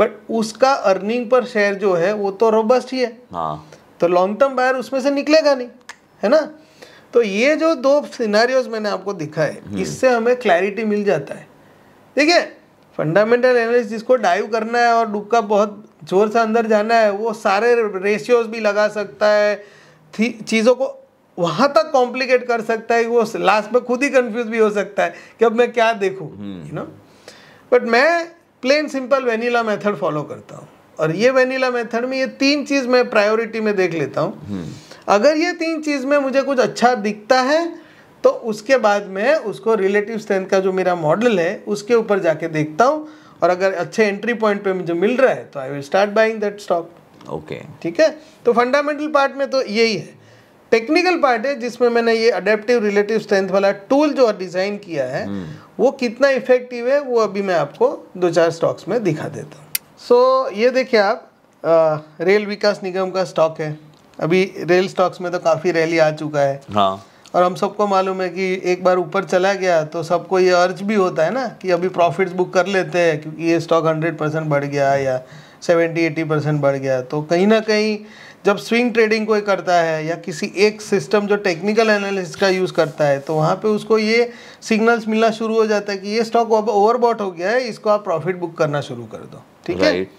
बट उसका अर्निंग पर शेयर जो है वो तो रोबस्ट ही है हाँ तो लॉन्ग टर्म बायर उसमें से निकलेगा नहीं है ना तो ये जो दो सिनारियोज मैंने आपको दिखा है हम्म। इससे हमें क्लैरिटी मिल जाता है ठीक है फंडामेंटल एनालिस जिसको डाइव करना है और डुबका बहुत जोर से अंदर जाना है वो सारे रेशियोज भी लगा सकता है चीज़ों को वहाँ तक कॉम्प्लिकेट कर सकता है वो लास्ट में खुद ही कंफ्यूज भी हो सकता है कि अब मैं क्या देखूँ यू नो बट मैं plain simple vanilla method follow करता हूँ और ये वेनीला मेथड में ये तीन चीज़ मैं प्रायोरिटी में देख लेता हूँ हम्म। अगर ये तीन चीज़ में मुझे कुछ अच्छा दिखता है तो उसके बाद में उसको रिलेटिव स्ट्रेंथ का जो मेरा मॉडल है उसके ऊपर जाके देखता हूँ और अगर अच्छे एंट्री पॉइंट पे मुझे मिल रहा है तो I will start buying that stock okay ठीक है तो फंडामेंटल पार्ट में तो यही है टेक्निकल पार्ट है जिसमें मैंने ये अडेप्टिव रिलेटिव स्ट्रेंथ वाला टूल जो डिज़ाइन किया है hmm. वो कितना इफेक्टिव है वो अभी मैं आपको दो चार स्टॉक्स में दिखा देता हूँ सो so, ये देखिए आप रेल विकास निगम का स्टॉक है अभी रेल स्टॉक्स में तो काफी रैली आ चुका है हाँ और हम सबको मालूम है कि एक बार ऊपर चला गया तो सबको ये अर्ज भी होता है ना कि अभी प्रॉफिट्स बुक कर लेते हैं क्योंकि ये स्टॉक हंड्रेड परसेंट बढ़ गया या सेवेंटी एटी परसेंट बढ़ गया तो कहीं ना कहीं जब स्विंग ट्रेडिंग कोई करता है या किसी एक सिस्टम जो टेक्निकल एनालिसिस का यूज़ करता है तो वहाँ पे उसको ये सिग्नल्स मिलना शुरू हो जाता है कि ये स्टॉक ओवरबॉट हो गया है इसको आप प्रॉफिट बुक करना शुरू कर दो ठीक है right.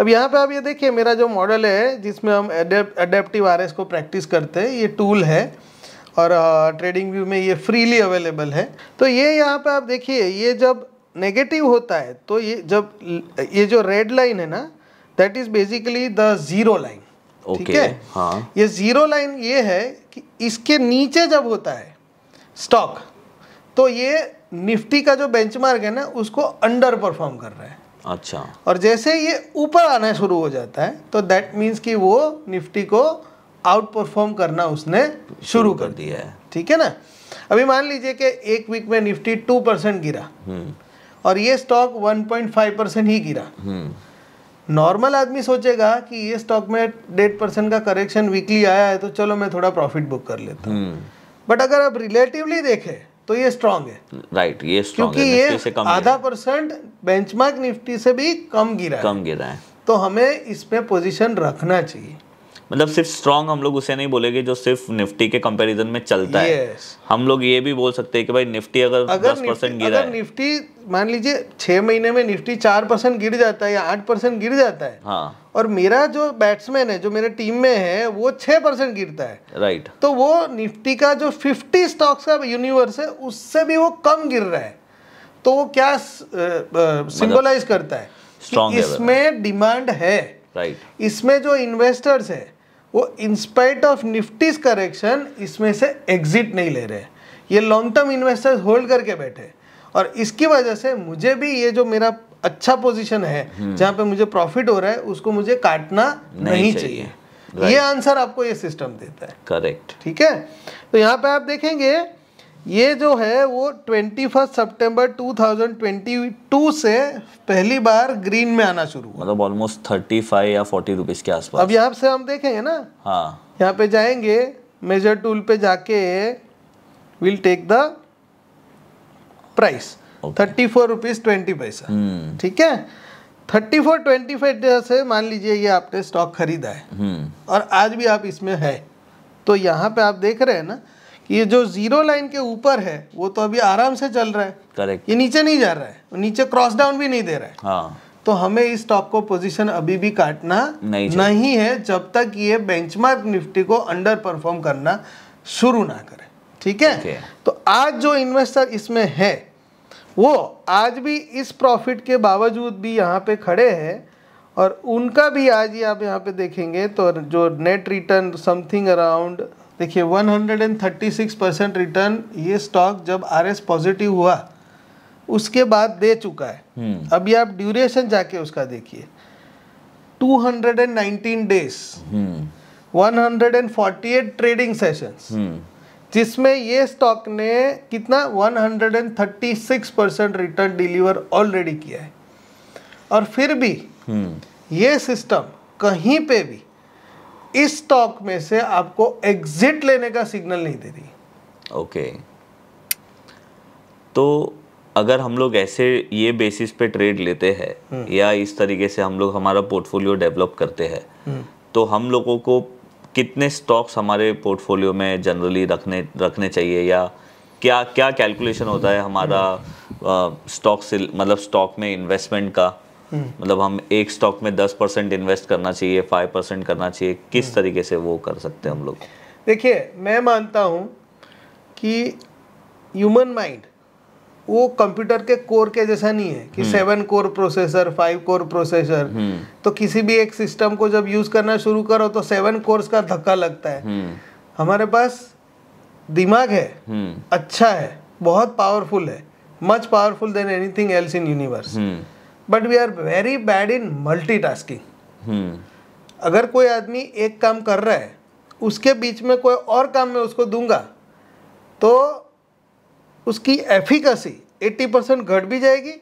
अब यहाँ पे आप ये देखिए मेरा जो मॉडल है जिसमें हम अडेप्टिव आर को प्रैक्टिस करते हैं ये टूल है और ट्रेडिंग व्यू में ये फ्रीली अवेलेबल है तो ये यहाँ पे आप देखिए ये जब नेगेटिव होता है तो ये जब ये जो रेड लाइन है ना that is basically the zero line ठीक है हाँ. ये जीरो लाइन ये है कि इसके नीचे जब होता है स्टॉक तो ये निफ्टी का जो बेंचमार्क है ना उसको अंडर परफॉर्म कर रहा है अच्छा और जैसे ये ऊपर आना शुरू हो जाता है तो दैट मीन्स कि वो निफ्टी को आउट परफॉर्म करना उसने शुरू कर दिया है ठीक है ना अभी मान लीजिए कि एक वीक में निफ्टी टू परसेंट गिरा हम्म। और ये stock one point five percent ही गिरा नॉर्मल हम्म। आदमी सोचेगा कि ये स्टॉक में डेढ़ परसेंट का करेक्शन वीकली आया है तो चलो मैं थोड़ा प्रॉफिट बुक कर लेता हूँ बट हम्म। अगर आप रिलेटिवली देखें तो ये स्ट्रांग है राइट ये क्योंकि ये आधा परसेंट बेंचमार्क निफ्टी से भी कम गिरा कम गिरा है तो हमें इसमें पोजीशन रखना चाहिए मतलब सिर्फ स्ट्रांग हम लोग उसे नहीं बोलेंगे जो सिर्फ निफ्टी के कंपैरिजन में चलता yes. है हम लोग ये भी बोल सकते हैं कि भाई निफ्टी अगर दस परसेंट गिरा अगर निफ्टी मान लीजिए छह महीने में निफ्टी चार परसेंट गिर जाता है या आठ परसेंट गिर जाता है हाँ और मेरा जो बैट्समैन है जो मेरे टीम में है वो छह परसेंट गिरता है राइट right. तो वो निफ्टी का जो फिफ्टी स्टॉक्स का यूनिवर्स है उससे भी वो कम गिर रहा है तो वो क्या सिंबलाइज मतलब करता है इसमें डिमांड है राइट इसमें जो इन्वेस्टर्स है वो इंस्पाइट ऑफ निफ्टीज करेक्शन इसमें से एग्जिट नहीं ले रहे ये लॉन्ग टर्म इन्वेस्टर्स होल्ड करके बैठे और इसकी वजह से मुझे भी ये जो मेरा अच्छा पोजीशन है हम्म। जहाँ पे मुझे प्रॉफिट हो रहा है उसको मुझे काटना नहीं, नहीं चाहिए, चाहिए। ये आंसर आपको ये सिस्टम देता है करेक्ट ठीक है तो यहाँ पे आप देखेंगे ये जो है वो twenty first September two thousand twenty two से पहली बार ग्रीन में आना शुरू हुआ मतलब ऑलमोस्ट थर्टी फाइव या फोर्टी रुपीज़ के आसपास अब यहाँ से हम देखेंगे ना हाँ यहाँ पे जाएंगे मेजर टूल पे जाके will take the price thirty four rupees twenty पैसा ठीक है थर्टी फोर ट्वेंटी फाइव से मान लीजिए ये आपने स्टॉक खरीदा है हम्म। और आज भी आप इसमें है तो यहाँ पे आप देख रहे हैं ना ये जो जीरो लाइन के ऊपर है वो तो अभी आराम से चल रहा है करेक्ट ये नीचे नहीं जा रहा है नीचे क्रॉस डाउन भी नहीं दे रहा है हाँ तो हमें इस स्टॉक को पोजीशन अभी भी काटना नहीं, नहीं है जब तक ये बेंचमार्क निफ्टी को अंडर परफॉर्म करना शुरू ना करे ठीक है okay. तो आज जो इन्वेस्टर इसमें है वो आज भी इस प्रॉफिट के बावजूद भी यहाँ पे खड़े हैं और उनका भी आज ही आप यहाँ पे देखेंगे तो जो नेट रिटर्न समथिंग अराउंड देखिए 136 परसेंट रिटर्न ये स्टॉक जब आर एस पॉजिटिव हुआ उसके बाद दे चुका है हम्म। अभी आप ड्यूरेशन जाके उसका देखिए 219 डेज 148 ट्रेडिंग सेशंस जिसमें ये स्टॉक ने कितना 136 परसेंट रिटर्न डिलीवर ऑलरेडी किया है और फिर भी हम्म। ये सिस्टम कहीं पे भी इस स्टॉक में से आपको एग्जिट लेने का सिग्नल नहीं दे रही ओके तो अगर हम लोग ऐसे ये बेसिस पे ट्रेड लेते हैं हम्म। या इस तरीके से हम लोग हमारा पोर्टफोलियो डेवलप करते हैं हम्म। तो हम लोगों को कितने स्टॉक्स हमारे पोर्टफोलियो में जनरली रखने रखने चाहिए या क्या क्या कैलकुलेशन होता है हमारा स्टॉक हम्म। से मतलब स्टॉक में इन्वेस्टमेंट का मतलब हम एक स्टॉक में दस परसेंट इन्वेस्ट करना चाहिए फाइव परसेंट करना चाहिए किस हम्म। तरीके से वो कर सकते हैं हम लोग देखिए मैं मानता हूँ कि ह्यूमन माइंड वो कंप्यूटर के कोर के जैसा नहीं है कि seven core processor five core processor तो किसी भी एक सिस्टम को जब यूज करना शुरू करो तो सेवन कोर्स का धक्का लगता है हम्म। हमारे पास दिमाग है हम्म। अच्छा है बहुत पावरफुल है much powerful than anything else in universe but we are very bad in multitasking अगर कोई आदमी एक काम कर रहा है उसके बीच में कोई और काम मैं उसको दूंगा तो उसकी एफिकसी 80 परसेंट घट भी जाएगी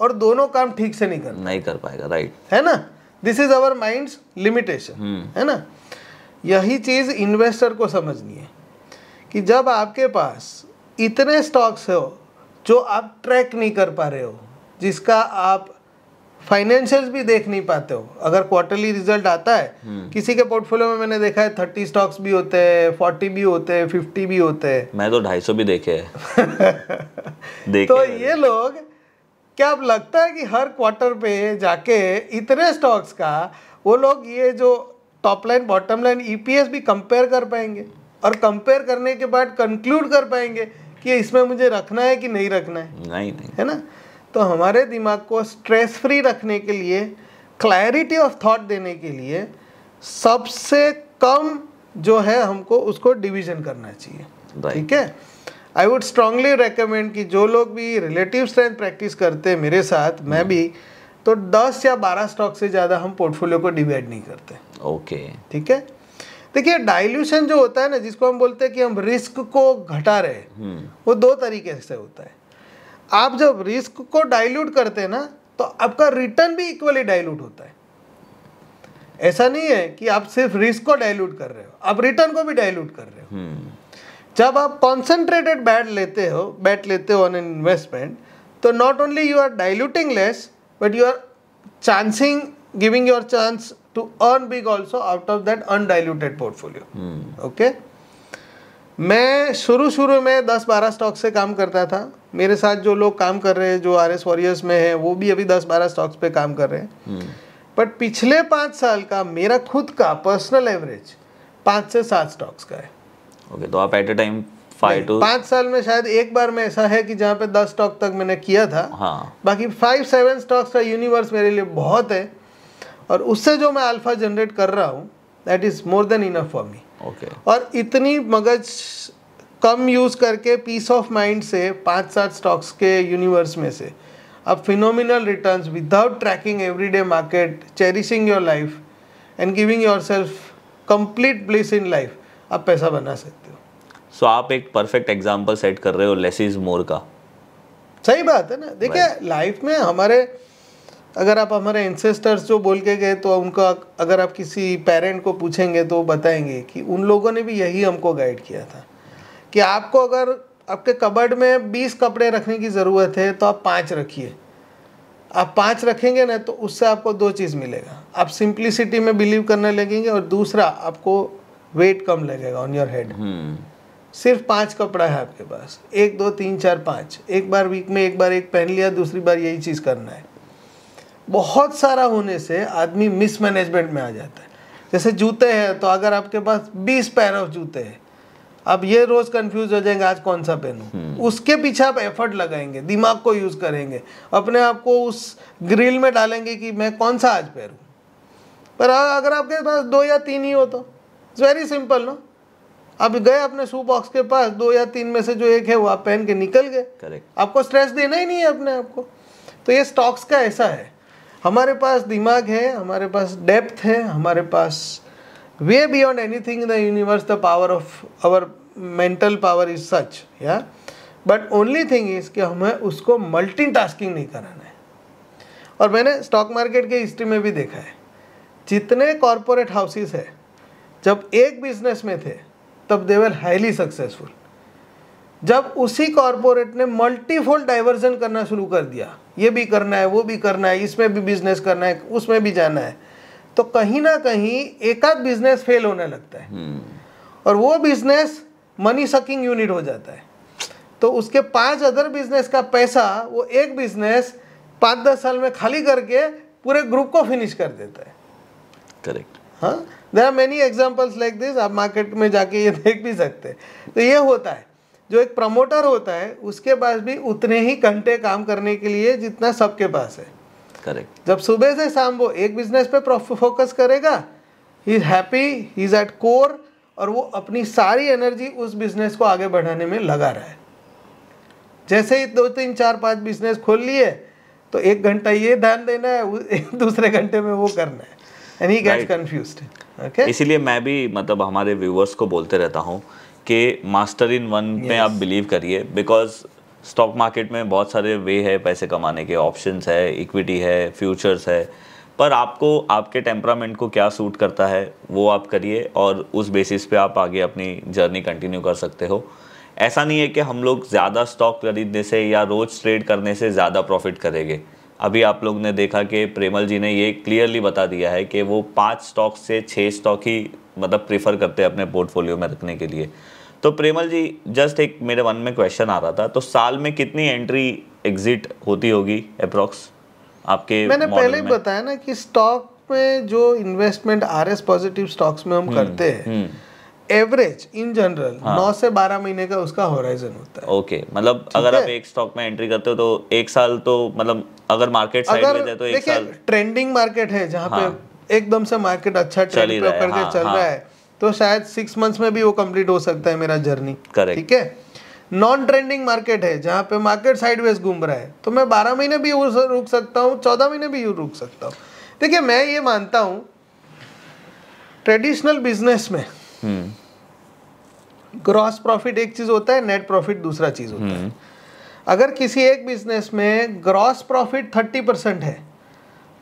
और दोनों काम ठीक से नहीं कर नहीं कर पाएगा राइट है ना this is our mind limitation है ना यही चीज इन्वेस्टर को समझनी है कि जब आपके पास इतने स्टॉक्स हो जो आप ट्रैक नहीं कर पा रहे हो जिसका आप फाइनेंशियल भी देख नहीं पाते हो अगर क्वार्टरली रिजल्ट आता है हम्म। किसी के पोर्टफोलियो में मैंने देखा है थर्टी स्टॉक्स भी होते हैं फोर्टी भी होते हैं फिफ्टी भी होते हैं मैं तो ढाई भी देखे हैं तो ये लोग क्या अब लगता है कि हर क्वार्टर पे जाके इतने स्टॉक्स का वो लोग ये जो top line bottom line EPS भी कंपेयर कर पाएंगे और कंपेयर करने के बाद कंक्लूड कर पाएंगे कि इसमें मुझे रखना है कि नहीं रखना है नहीं, नहीं। है ना तो हमारे दिमाग को स्ट्रेस फ्री रखने के लिए क्लैरिटी ऑफ थॉट देने के लिए सबसे कम जो है हमको उसको डिवीजन करना चाहिए ठीक है आई वुड स्ट्रांगली रिकमेंड कि जो लोग भी रिलेटिव स्ट्रेंथ प्रैक्टिस करते हैं मेरे साथ मैं hmm. भी तो 10 या 12 स्टॉक से ज़्यादा हम पोर्टफोलियो को डिवाइड नहीं करते ओके ठीक है देखिए डाइल्यूशन जो होता है ना जिसको हम बोलते हैं कि हम रिस्क को घटा रहे हैं hmm. वो दो तरीके से होता है आप जब रिस्क को डाइल्यूट करते हैं ना तो आपका रिटर्न भी इक्वली डाइल्यूट होता है ऐसा नहीं है कि आप सिर्फ रिस्क को डाइल्यूट कर रहे हो आप रिटर्न को भी डाइल्यूट कर रहे हो हम्म। जब आप कॉन्सेंट्रेटेड बैट लेते हो बैट लेते हो ऑन इन्वेस्टमेंट तो not only you are diluting less but you are chancing giving your chance to earn big also out of that undiluted portfolio okay मैं शुरू शुरू में 10-12 स्टॉक से काम करता था मेरे साथ जो लोग काम कर रहे हैं जो आर एस वॉरियर्स में है वो भी अभी दस बारह स्टॉक्स पे काम कर रहे हैं बट हम्म। पिछले पाँच साल का मेरा खुद का पर्सनल एवरेज पाँच से सात स्टॉक्स का है ओके okay, तो आप at a time five to साल में शायद एक बार में ऐसा है कि जहाँ पे दस स्टॉक तक मैंने किया था हाँ बाकी फाइव सेवन स्टॉक्स का यूनिवर्स मेरे लिए बहुत है और उससे जो मैं अल्फा जनरेट कर रहा हूँ that is more than enough for me okay और इतनी मगज कम यूज़ करके पीस ऑफ माइंड से पाँच सात स्टॉक्स के यूनिवर्स में से अब phenomenal returns without tracking everyday market cherishing your life and giving yourself complete bliss in life आप पैसा बना सकते हो सो so, आप एक परफेक्ट एग्जाम्पल सेट कर रहे हो लेस इज मोर का सही बात है ना देखिए लाइफ में हमारे अगर आप हमारे एंसेस्टर्स जो बोल के गए तो उनका अगर आप किसी पेरेंट को पूछेंगे तो बताएंगे कि उन लोगों ने भी यही हमको गाइड किया था कि आपको अगर आपके कबर्ड में बीस कपड़े रखने की ज़रूरत है तो आप पाँच रखिए आप पाँच रखेंगे ना तो उससे आपको दो चीज़ मिलेगा आप सिंप्लिसिटी में बिलीव करने लगेंगे और दूसरा आपको वेट कम लगेगा ऑन योर हेड सिर्फ पाँच कपड़ा है आपके पास एक दो तीन चार पाँच एक बार वीक में एक बार एक पहन लिया दूसरी बार यही चीज़ करना है बहुत सारा होने से आदमी मिसमैनेजमेंट में आ जाता है जैसे जूते हैं तो अगर आपके पास बीस पैर ऑफ जूते हैं अब ये रोज कंफ्यूज हो जाएंगे आज कौन सा पहनू हम्म। उसके पीछे आप एफर्ट लगाएंगे दिमाग को यूज करेंगे अपने आप को उस ग्रिल में डालेंगे कि मैं कौन सा आज पहनू पर अगर आपके पास दो या तीन ही हो तो इट्स वेरी सिंपल ना आप गए अपने शू बॉक्स के पास दो या तीन में से जो एक है वो आप पहन के निकल गए करेक्ट आपको स्ट्रेस देना ही नहीं है अपने आप को तो ये स्टॉक्स का ऐसा है हमारे पास दिमाग है हमारे पास डेप्थ है हमारे पास way beyond anything in the universe the power of our mental power is such yeah but only thing is कि हमें उसको मल्टी टास्किंग नहीं कराना है और मैंने स्टॉक मार्केट के हिस्ट्री में भी देखा है जितने कॉरपोरेट हाउसेस है जब एक बिजनेस में थे तब दे वर हाईली सक्सेसफुल जब उसी कॉरपोरेट ने मल्टीफोल्ड डाइवर्जन करना शुरू कर दिया ये भी करना है वो भी करना है इसमें भी बिजनेस करना है उसमें भी जाना है तो कहीं ना कहीं एकाध बिजनेस फेल होने लगता है हम्म। और वो बिजनेस मनी सकिंग यूनिट हो जाता है तो उसके पांच अदर बिजनेस का पैसा वो एक बिजनेस पाँच दस साल में खाली करके पूरे ग्रुप को फिनिश कर देता है करेक्ट हाँ there are many examples like this आप मार्केट में जाके ये देख भी सकते हैं तो ये होता है जो एक प्रमोटर होता है उसके पास भी उतने ही घंटे काम करने के लिए जितना सबके पास है करेक्ट जब सुबह से शाम वो एक बिजनेस पे फोकस करेगा he is happy he is at core और वो अपनी सारी एनर्जी उस बिजनेस को आगे बढ़ाने में लगा रहा है जैसे ही दो तीन चार पाँच बिजनेस खोल लिए तो एक घंटा ये ध्यान देना है दूसरे घंटे में वो करना है and he gets confused okay इसीलिए मैं भी मतलब हमारे व्यूवर्स को बोलते रहता हूँ कि मास्टर इन वन yes. में आप बिलीव करिए बिकॉज स्टॉक मार्केट में बहुत सारे वे है पैसे कमाने के ऑप्शंस है इक्विटी है फ्यूचर्स है पर आपको आपके टेम्परामेंट को क्या सूट करता है वो आप करिए और उस बेसिस पे आप आगे अपनी जर्नी कंटिन्यू कर सकते हो ऐसा नहीं है कि हम लोग ज़्यादा स्टॉक खरीदने से या रोज़ ट्रेड करने से ज़्यादा प्रॉफिट करेंगे अभी आप लोग ने देखा कि प्रेमल जी ने ये क्लियरली बता दिया है कि वो पाँच स्टॉक से छः स्टॉक ही मतलब प्रेफर करते हैं अपने पोर्टफोलियो में रखने के लिए तो प्रेमल जी जस्ट एक मेरे मन में क्वेश्चन आ रहा था तो साल में कितनी एंट्री एग्जिट होती होगी अप्रोक्स आपके मैंने पहले ही बताया ना कि स्टॉक में जो investment R S positive stocks में हम हम्म, करते हैं एवरेज इन जनरल नौ से बारह महीने का उसका होराइजन होता है ओके okay, मतलब अगर आप एक स्टॉक में एंट्री करते हो तो एक साल तो मतलब अगर मार्केट साइड में जाए तो एक साल ट्रेंडिंग मार्केट है जहाँ पे हाँ। एकदम से मार्केट अच्छा ट्रेंड करके चल रहा है तो शायद सिक्स मंथ्स में भी वो कंप्लीट हो सकता है मेरा जर्नी करेक्ट ठीक है नॉन ट्रेंडिंग मार्केट है जहाँ पे मार्केट साइडवेज घूम रहा है तो मैं बारह महीने भी रुक सकता हूँ चौदह महीने भी रुक सकता हूँ देखिए मैं ये मानता हूँ ट्रेडिशनल बिजनेस में ग्रॉस हम्म। प्रॉफिट एक चीज होता है नेट प्रॉफिट दूसरा चीज होता है हम्म। अगर किसी एक बिजनेस में ग्रॉस प्रॉफिट थर्टी परसेंट है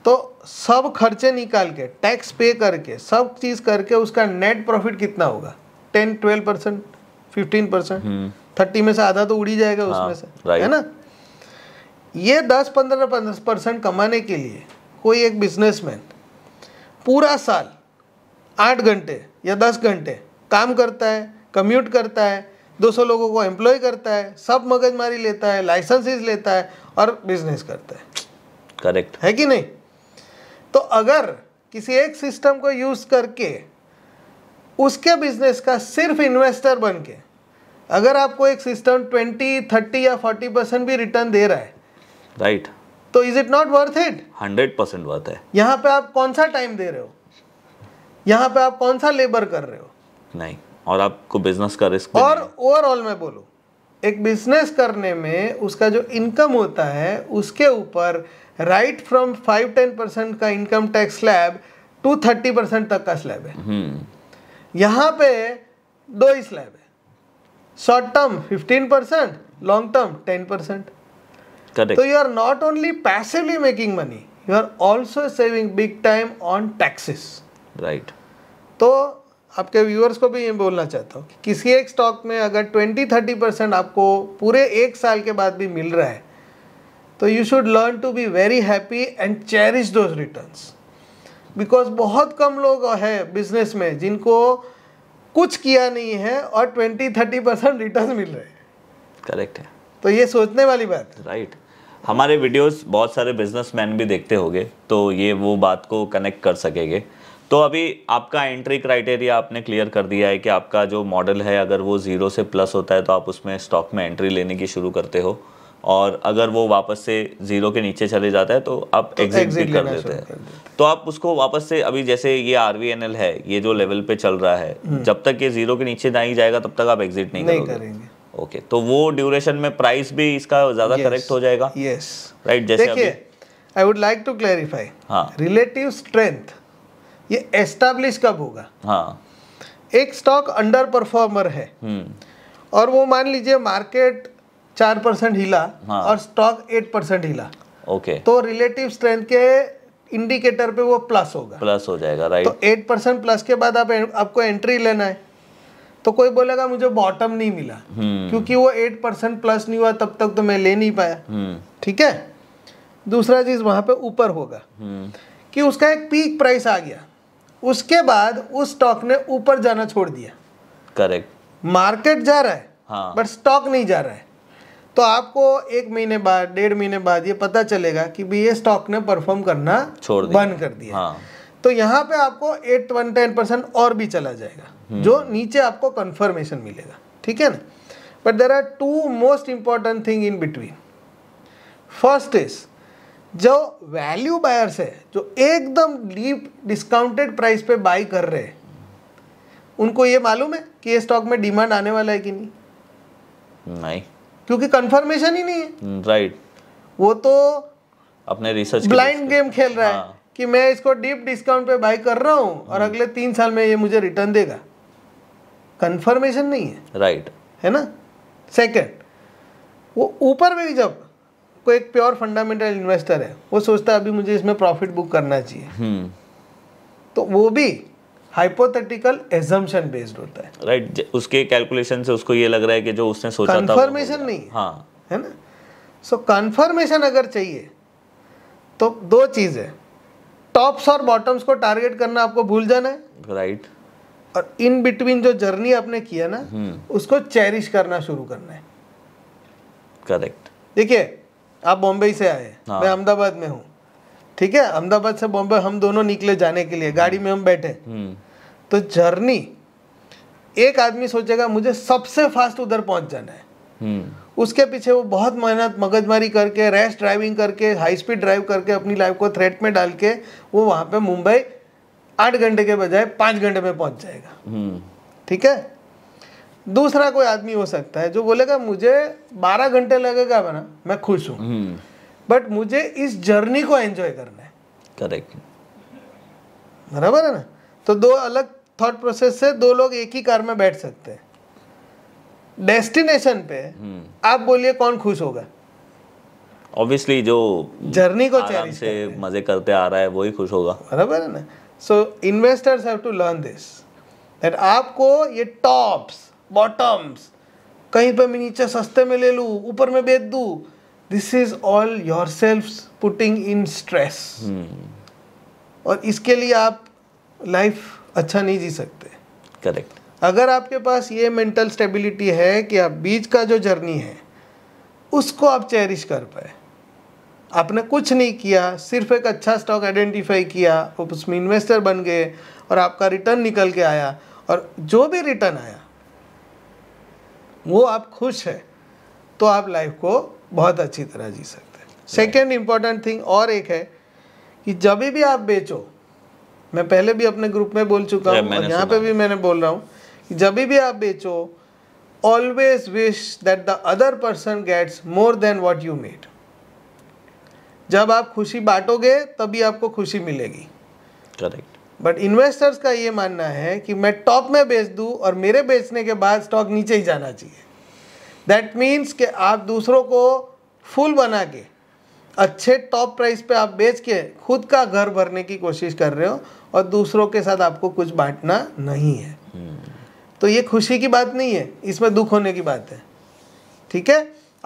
तो सब खर्चे निकाल के टैक्स पे करके सब चीज़ करके उसका नेट प्रॉफिट कितना होगा ten twelve percent fifteen percent thirty में से आधा तो उड़ी जाएगा हाँ, उसमें से है ना ये दस पंद्रह परसेंट कमाने के लिए कोई एक बिजनेसमैन पूरा साल आठ घंटे या दस घंटे काम करता है कम्यूट करता है 200 लोगों को एम्प्लॉय करता है सब मगजमारी लेता है लाइसेंसेस लेता है और बिजनेस करता है करेक्ट है कि नहीं तो अगर किसी एक सिस्टम को यूज़ करके उसके बिजनेस का सिर्फ इन्वेस्टर बन के अगर आपको एक सिस्टम ट्वेंटी थर्टी या फोर्टी परसेंट भी रिटर्न दे रहा है राइट right. तो is it not worth it hundred percent worth है यहाँ पे आप कौन सा टाइम दे रहे हो यहाँ पे आप कौन सा लेबर कर रहे हो नहीं और आपको बिजनेस का रिस्क और ओवरऑल मैं बोलू एक बिजनेस करने में उसका जो इनकम होता है उसके ऊपर right from five ten percent का income tax slab to thirty percent तक का स्लैब है हम्म। यहाँ पे दो ही स्लैब है short term fifteen percent long term ten percent तो you are not only passively making money you are also saving big time on taxes right तो आपके व्यूअर्स को भी ये बोलना चाहता हूँ कि किसी एक स्टॉक में अगर ट्वेंटी थर्टी परसेंट आपको पूरे एक साल के बाद भी मिल रहा है तो you should learn to be very happy and cherish those returns because बहुत कम लोग हैं बिजनेस में जिनको कुछ किया नहीं है और ट्वेंटी थर्टी परसेंट रिटर्न मिल रहे हैं करेक्ट है तो ये सोचने वाली बात है राइट right. हमारे वीडियोस बहुत सारे बिजनेसमैन भी देखते होंगे तो ये वो बात को कनेक्ट कर सकेंगे तो अभी आपका एंट्री क्राइटेरिया आपने क्लियर कर दिया है कि आपका जो मॉडल है अगर वो ज़ीरो से प्लस होता है तो आप उसमें स्टॉक में एंट्री लेने की शुरू करते हो और अगर वो वापस से जीरो के नीचे चले जाता है तो आप एग्जिट तो भी कर देते हैं तो आप उसको वापस से अभी जैसे ये आर है ये जो लेवल पे चल रहा है हम्म। जब तक ये जीरो के नीचे नहीं जाएगा तब तक आप एग्जिट नहीं, नहीं करेंगे ओके तो वो ड्यूरेशन में प्राइस भी इसका ज्यादा करेक्ट हो जाएगा यस राइट जैसे I would like to clarify हाँ रिलेटिव स्ट्रेंथ ये एस्टेब्लिश कब होगा हाँ एक स्टॉक अंडर परफॉर्मर है हम्म। और वो मान लीजिए मार्केट चार परसेंट हिला हाँ। और स्टॉक एट परसेंट हिला ओके तो रिलेटिव स्ट्रेंथ के इंडिकेटर पे वो प्लस होगा प्लस हो जाएगा राइट तो एट परसेंट प्लस के बाद आप आपको एंट्री लेना है तो कोई बोलेगा मुझे बॉटम नहीं मिला हम्म। क्योंकि वो एट परसेंट प्लस नहीं हुआ तब तक तो मैं ले नहीं पाया हम्म। ठीक है दूसरा चीज वहां पे ऊपर होगा हम्म। कि उसका एक पीक प्राइस आ गया उसके बाद उस स्टॉक ने ऊपर जाना छोड़ दिया करेक्ट मार्केट जा रहा है हाँ। बट स्टॉक नहीं जा रहा है तो आपको एक महीने बाद डेढ़ महीने बाद ये पता चलेगा कि भी ये स्टॉक ने परफॉर्म करना छोड़ बंद कर दिया हाँ। तो यहाँ पे आपको एट वन टेन परसेंट और भी चला जाएगा हम्म। जो नीचे आपको कंफर्मेशन मिलेगा ठीक है ना but there are two most important thing in between first is जो वैल्यू बायर्स है जो एकदम डीप डिस्काउंटेड प्राइस पे बाई कर रहे हैं उनको ये मालूम है कि ये स्टॉक में डिमांड आने वाला है कि नहीं नहीं क्योंकि कंफर्मेशन ही नहीं है राइट hmm, वो तो अपने रिसर्च ब्लाइंड गेम खेल रहा है हाँ। कि मैं इसको डीप डिस्काउंट पे बाय कर रहा हूँ और hmm. अगले तीन साल में ये मुझे रिटर्न देगा कंफर्मेशन नहीं है राइट है ना सेकंड वो ऊपर में भी जब कोई एक प्योर फंडामेंटल इन्वेस्टर है वो सोचता है अभी मुझे इसमें प्रॉफिट बुक करना चाहिए hmm. तो वो भी हाइपोथेटिकल एजम्पन बेस्ड होता है राइट right, उसके कैलकुलेशन से उसको ये लग रहा है कि जो उसने सोचा था कंफर्मेशन नहीं हाँ है ना सो so, कंफर्मेशन अगर चाहिए तो दो चीज है टॉप्स और बॉटम्स को टारगेट करना आपको भूल जाना है राइट right. और इन बिटवीन जो जर्नी आपने किया ना हम्म। उसको चेरिश करना शुरू करना है करेक्ट देखिए आप बॉम्बे से आए हाँ। मैं अहमदाबाद में हूँ ठीक है अहमदाबाद से बॉम्बे हम दोनों निकले जाने के लिए गाड़ी में हम बैठे हम्म। तो जर्नी एक आदमी सोचेगा मुझे सबसे फास्ट उधर पहुंच जाना है हम्म। उसके पीछे वो बहुत मेहनत मगजमारी करके रैश ड्राइविंग करके हाई स्पीड ड्राइव करके अपनी लाइफ को थ्रेट में डाल के वो वहां पे मुंबई आठ घंटे के बजाय पांच घंटे में पहुंच जाएगा हम्म। ठीक है दूसरा कोई आदमी हो सकता है जो बोलेगा मुझे बारह घंटे लगेगा मैं खुश हूँ बट मुझे इस जर्नी को एंजॉय करना है करेक्ट बराबर है ना तो दो अलग थॉट प्रोसेस से दो लोग एक ही कार में बैठ सकते हैं डेस्टिनेशन पे हम्म। आप बोलिए कौन खुश होगा ऑब्वियसली जो जर्नी को आराम से मजे करते आ रहा है वो ही खुश होगा बराबर है ना so investors have to learn this that आपको ये टॉप्स बॉटम्स कहीं पे मैं नीचे सस्ते में ले लूँ ऊपर में बेच दूँ this is all yourself putting in stress और इसके लिए आप लाइफ अच्छा नहीं जी सकते करेक्ट अगर आपके पास ये मेंटल स्टेबिलिटी है कि आप बीच का जो जर्नी है उसको आप चेरिश कर पाए आपने कुछ नहीं किया सिर्फ एक अच्छा स्टॉक आइडेंटिफाई किया उसमें इन्वेस्टर बन गए और आपका रिटर्न निकल के आया और जो भी रिटर्न आया वो आप खुश है तो आप लाइफ को बहुत अच्छी तरह जी सकते हैं सेकेंड इम्पॉर्टेंट थिंग और एक है कि जब भी आप बेचो मैं पहले भी अपने ग्रुप में बोल चुका हूँ और यहाँ पे भी मैंने बोल रहा हूँ कि जब भी आप बेचो always wish that the other person gets more than what you made जब आप खुशी बांटोगे तभी आपको खुशी मिलेगी करेक्ट बट इन्वेस्टर्स का ये मानना है कि मैं टॉप में बेच दूँ और मेरे बेचने के बाद स्टॉक नीचे ही जाना चाहिए दैट मीन्स कि आप दूसरों को फुल बना के अच्छे टॉप प्राइस पे आप बेच के खुद का घर भरने की कोशिश कर रहे हो और दूसरों के साथ आपको कुछ बांटना नहीं है हम्म। तो ये खुशी की बात नहीं है इसमें दुख होने की बात है ठीक है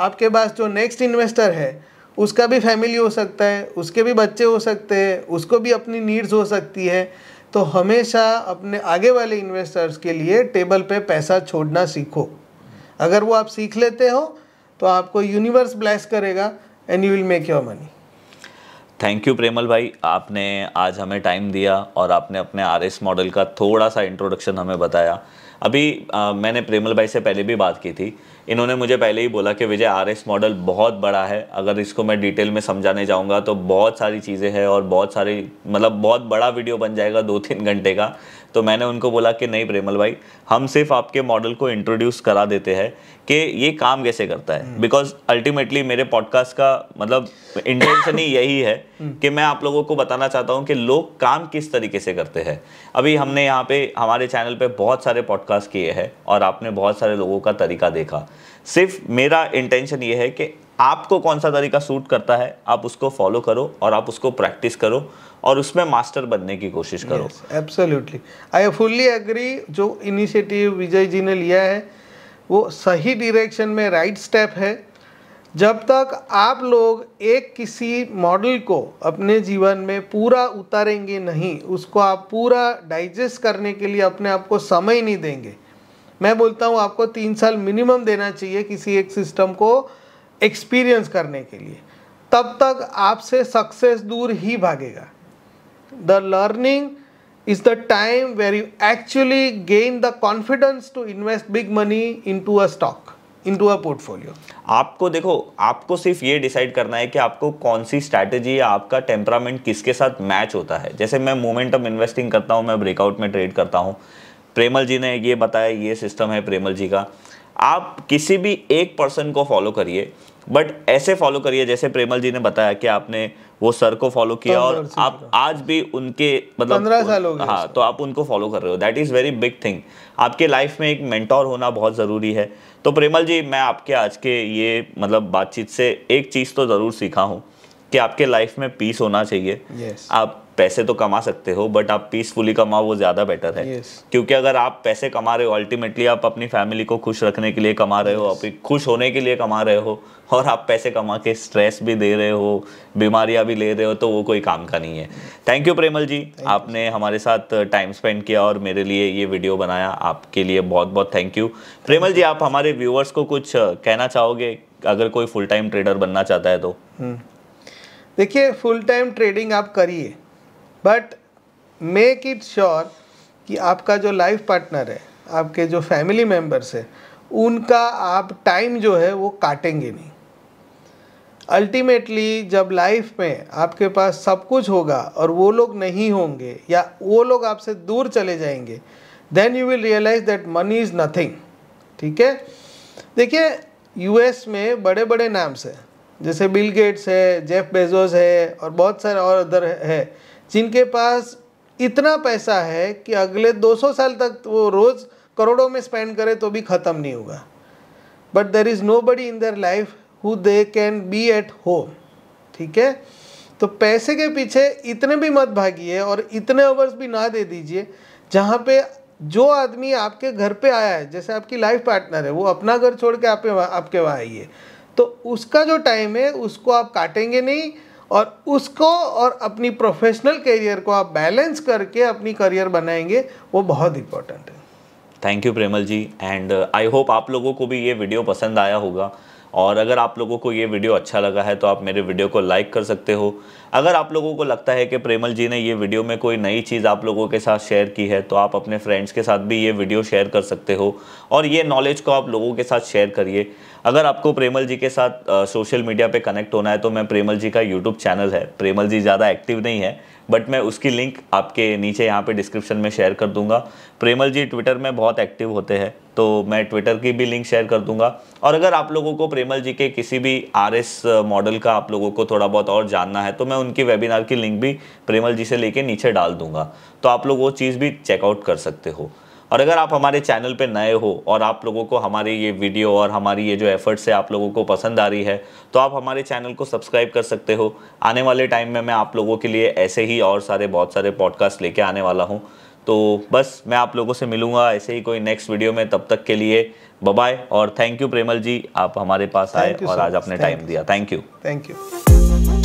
आपके पास जो नेक्स्ट इन्वेस्टर है उसका भी फैमिली हो सकता है उसके भी बच्चे हो सकते हैं उसको भी अपनी नीड्स हो सकती है तो हमेशा अपने आगे वाले इन्वेस्टर्स के लिए टेबल पे पैसा छोड़ना सीखो अगर वो आप सीख लेते हो तो आपको यूनिवर्स ब्लेस करेगा and you will make your money thank you Premal भाई आपने आज हमें टाइम दिया और आपने अपने आर एस मॉडल का थोड़ा सा इंट्रोडक्शन हमें बताया अभी आ, मैंने प्रेमल भाई से पहले भी बात की थी इन्होंने मुझे पहले ही बोला कि विजय आर एस मॉडल बहुत बड़ा है अगर इसको मैं डिटेल में समझाने जाऊँगा तो बहुत सारी चीज़ें हैं और बहुत सारी मतलब बहुत बड़ा वीडियो बन जाएगा दो तीन घंटे का तो मैंने उनको बोला कि नहीं प्रेमल भाई हम सिर्फ आपके मॉडल को इंट्रोड्यूस करा देते हैं कि ये काम कैसे करता है बिकॉज हम्म। अल्टीमेटली मेरे पॉडकास्ट का मतलब इंटेंशन ही यही है हम्म। कि मैं आप लोगों को बताना चाहता हूँ कि लोग काम किस तरीके से करते हैं अभी हमने यहाँ पे हमारे चैनल पे बहुत सारे पॉडकास्ट किए हैं और आपने बहुत सारे लोगों का तरीका देखा सिर्फ मेरा इंटेंशन ये है कि आपको कौन सा तरीका सूट करता है आप उसको फॉलो करो और आप उसको प्रैक्टिस करो और उसमें मास्टर बनने की कोशिश करो एब्सोल्युटली आई फुल्ली एग्री जो इनिशिएटिव विजय जी ने लिया है वो सही डायरेक्शन में राइट स्टेप है जब तक आप लोग एक किसी मॉडल को अपने जीवन में पूरा उतारेंगे नहीं उसको आप पूरा डाइजेस्ट करने के लिए अपने आप को समय नहीं देंगे मैं बोलता हूँ आपको तीन साल मिनिमम देना चाहिए किसी एक सिस्टम को एक्सपीरियंस करने के लिए तब तक आपसे सक्सेस दूर ही भागेगा the learning is the time where you actually gain the confidence to invest big money into a stock into a portfolio आपको देखो आपको सिर्फ ये डिसाइड करना है कि आपको कौन सी स्ट्रैटेजी या आपका टेम्परामेंट किसके साथ मैच होता है जैसे मैं मोमेंटम इन्वेस्टिंग करता हूँ मैं ब्रेकआउट में ट्रेड करता हूँ प्रेमल जी ने ये बताया ये सिस्टम है प्रेमल जी का आप किसी भी एक पर्सन को फॉलो करिए बट ऐसे फॉलो करिए जैसे प्रेमल जी ने बताया कि आपने वो सर को फॉलो किया तो और आप आज भी उनके मतलब पंद्रह साल हो गए हाँ तो आप उनको फॉलो कर रहे हो that is very big thing आपके लाइफ में एक मेंटोर होना बहुत ज़रूरी है तो प्रेमल जी मैं आपके आज के ये मतलब बातचीत से एक चीज़ तो ज़रूर सीखा हूँ कि आपके लाइफ में पीस होना चाहिए yes. आप पैसे तो कमा सकते हो बट आप पीसफुली कमाओ वो ज़्यादा बेटर है yes. क्योंकि अगर आप पैसे कमा रहे हो अल्टीमेटली आप अपनी फैमिली को खुश रखने के लिए कमा रहे हो yes. आप खुश होने के लिए कमा रहे हो और आप पैसे कमा के स्ट्रेस भी दे रहे हो बीमारियां भी ले रहे हो तो वो कोई काम का नहीं है thank you Premal ji Thank आपने you. हमारे साथ टाइम स्पेंड किया और मेरे लिए ये वीडियो बनाया आपके लिए बहुत बहुत थैंक यू प्रेमल जी आप हमारे व्यूअर्स को कुछ कहना चाहोगे अगर कोई फुल टाइम ट्रेडर बनना चाहता है तो हम्म। देखिए फुल टाइम ट्रेडिंग आप करिए बट मेक इट श्योर कि आपका जो लाइफ पार्टनर है आपके जो फैमिली मेम्बर्स है उनका आप टाइम जो है वो काटेंगे नहीं अल्टीमेटली जब लाइफ में आपके पास सब कुछ होगा और वो लोग नहीं होंगे या वो लोग आपसे दूर चले जाएंगे then you will realise that money is nothing ठीक है देखिए यूएस में बड़े बड़े नाम्स हैं जैसे बिल गेट्स है जेफ बेजोस है और बहुत सारे और अदर है जिनके पास इतना पैसा है कि अगले 200 साल तक वो रोज़ करोड़ों में स्पेंड करे तो भी ख़त्म नहीं होगा but there is nobody in their life who they can be at home ठीक है तो पैसे के पीछे इतने भी मत भागिए और इतने ओवर्स भी ना दे दीजिए जहाँ पे जो आदमी आपके घर पे आया है जैसे आपकी लाइफ पार्टनर है वो अपना घर छोड़ के आप आपके वहाँ आइए तो उसका जो टाइम है उसको आप काटेंगे नहीं और उसको और अपनी प्रोफेशनल करियर को आप बैलेंस करके अपनी करियर बनाएंगे वो बहुत इंपॉर्टेंट है thank you Premal ji and I hope आप लोगों को भी ये वीडियो पसंद आया होगा और अगर आप लोगों को ये वीडियो अच्छा लगा है तो आप मेरे वीडियो को लाइक कर सकते हो अगर आप लोगों को लगता है कि प्रेमल जी ने ये वीडियो में कोई नई चीज़ आप लोगों के साथ शेयर की है तो आप अपने फ्रेंड्स के साथ भी ये वीडियो शेयर कर सकते हो और ये नॉलेज को आप लोगों के साथ शेयर करिए अगर आपको प्रेमल जी के साथ सोशल मीडिया पर कनेक्ट होना है तो मैं प्रेमल जी का यूट्यूब चैनल है प्रेमल जी ज़्यादा एक्टिव नहीं है बट मैं उसकी लिंक आपके नीचे यहाँ पे डिस्क्रिप्शन में शेयर कर दूंगा प्रेमल जी ट्विटर में बहुत एक्टिव होते हैं तो मैं ट्विटर की भी लिंक शेयर कर दूंगा और अगर आप लोगों को प्रेमल जी के किसी भी आर मॉडल uh, का आप लोगों को थोड़ा बहुत और जानना है तो मैं उनकी वेबिनार की लिंक भी प्रेमल जी से लेके नीचे डाल दूंगा तो आप लोग वो चीज़ भी चेकआउट कर सकते हो और अगर आप हमारे चैनल पे नए हो और आप लोगों को हमारी ये वीडियो और हमारी ये जो एफर्ट्स है आप लोगों को पसंद आ रही है तो आप हमारे चैनल को सब्सक्राइब कर सकते हो आने वाले टाइम में मैं आप लोगों के लिए ऐसे ही और सारे बहुत सारे पॉडकास्ट लेके आने वाला हूँ तो बस मैं आप लोगों से मिलूंगा ऐसे ही कोई नेक्स्ट वीडियो में तब तक के लिए बाय और थैंक यू प्रेमल जी आप हमारे पास आए और आज आपने टाइम दिया थैंक यू थैंक यू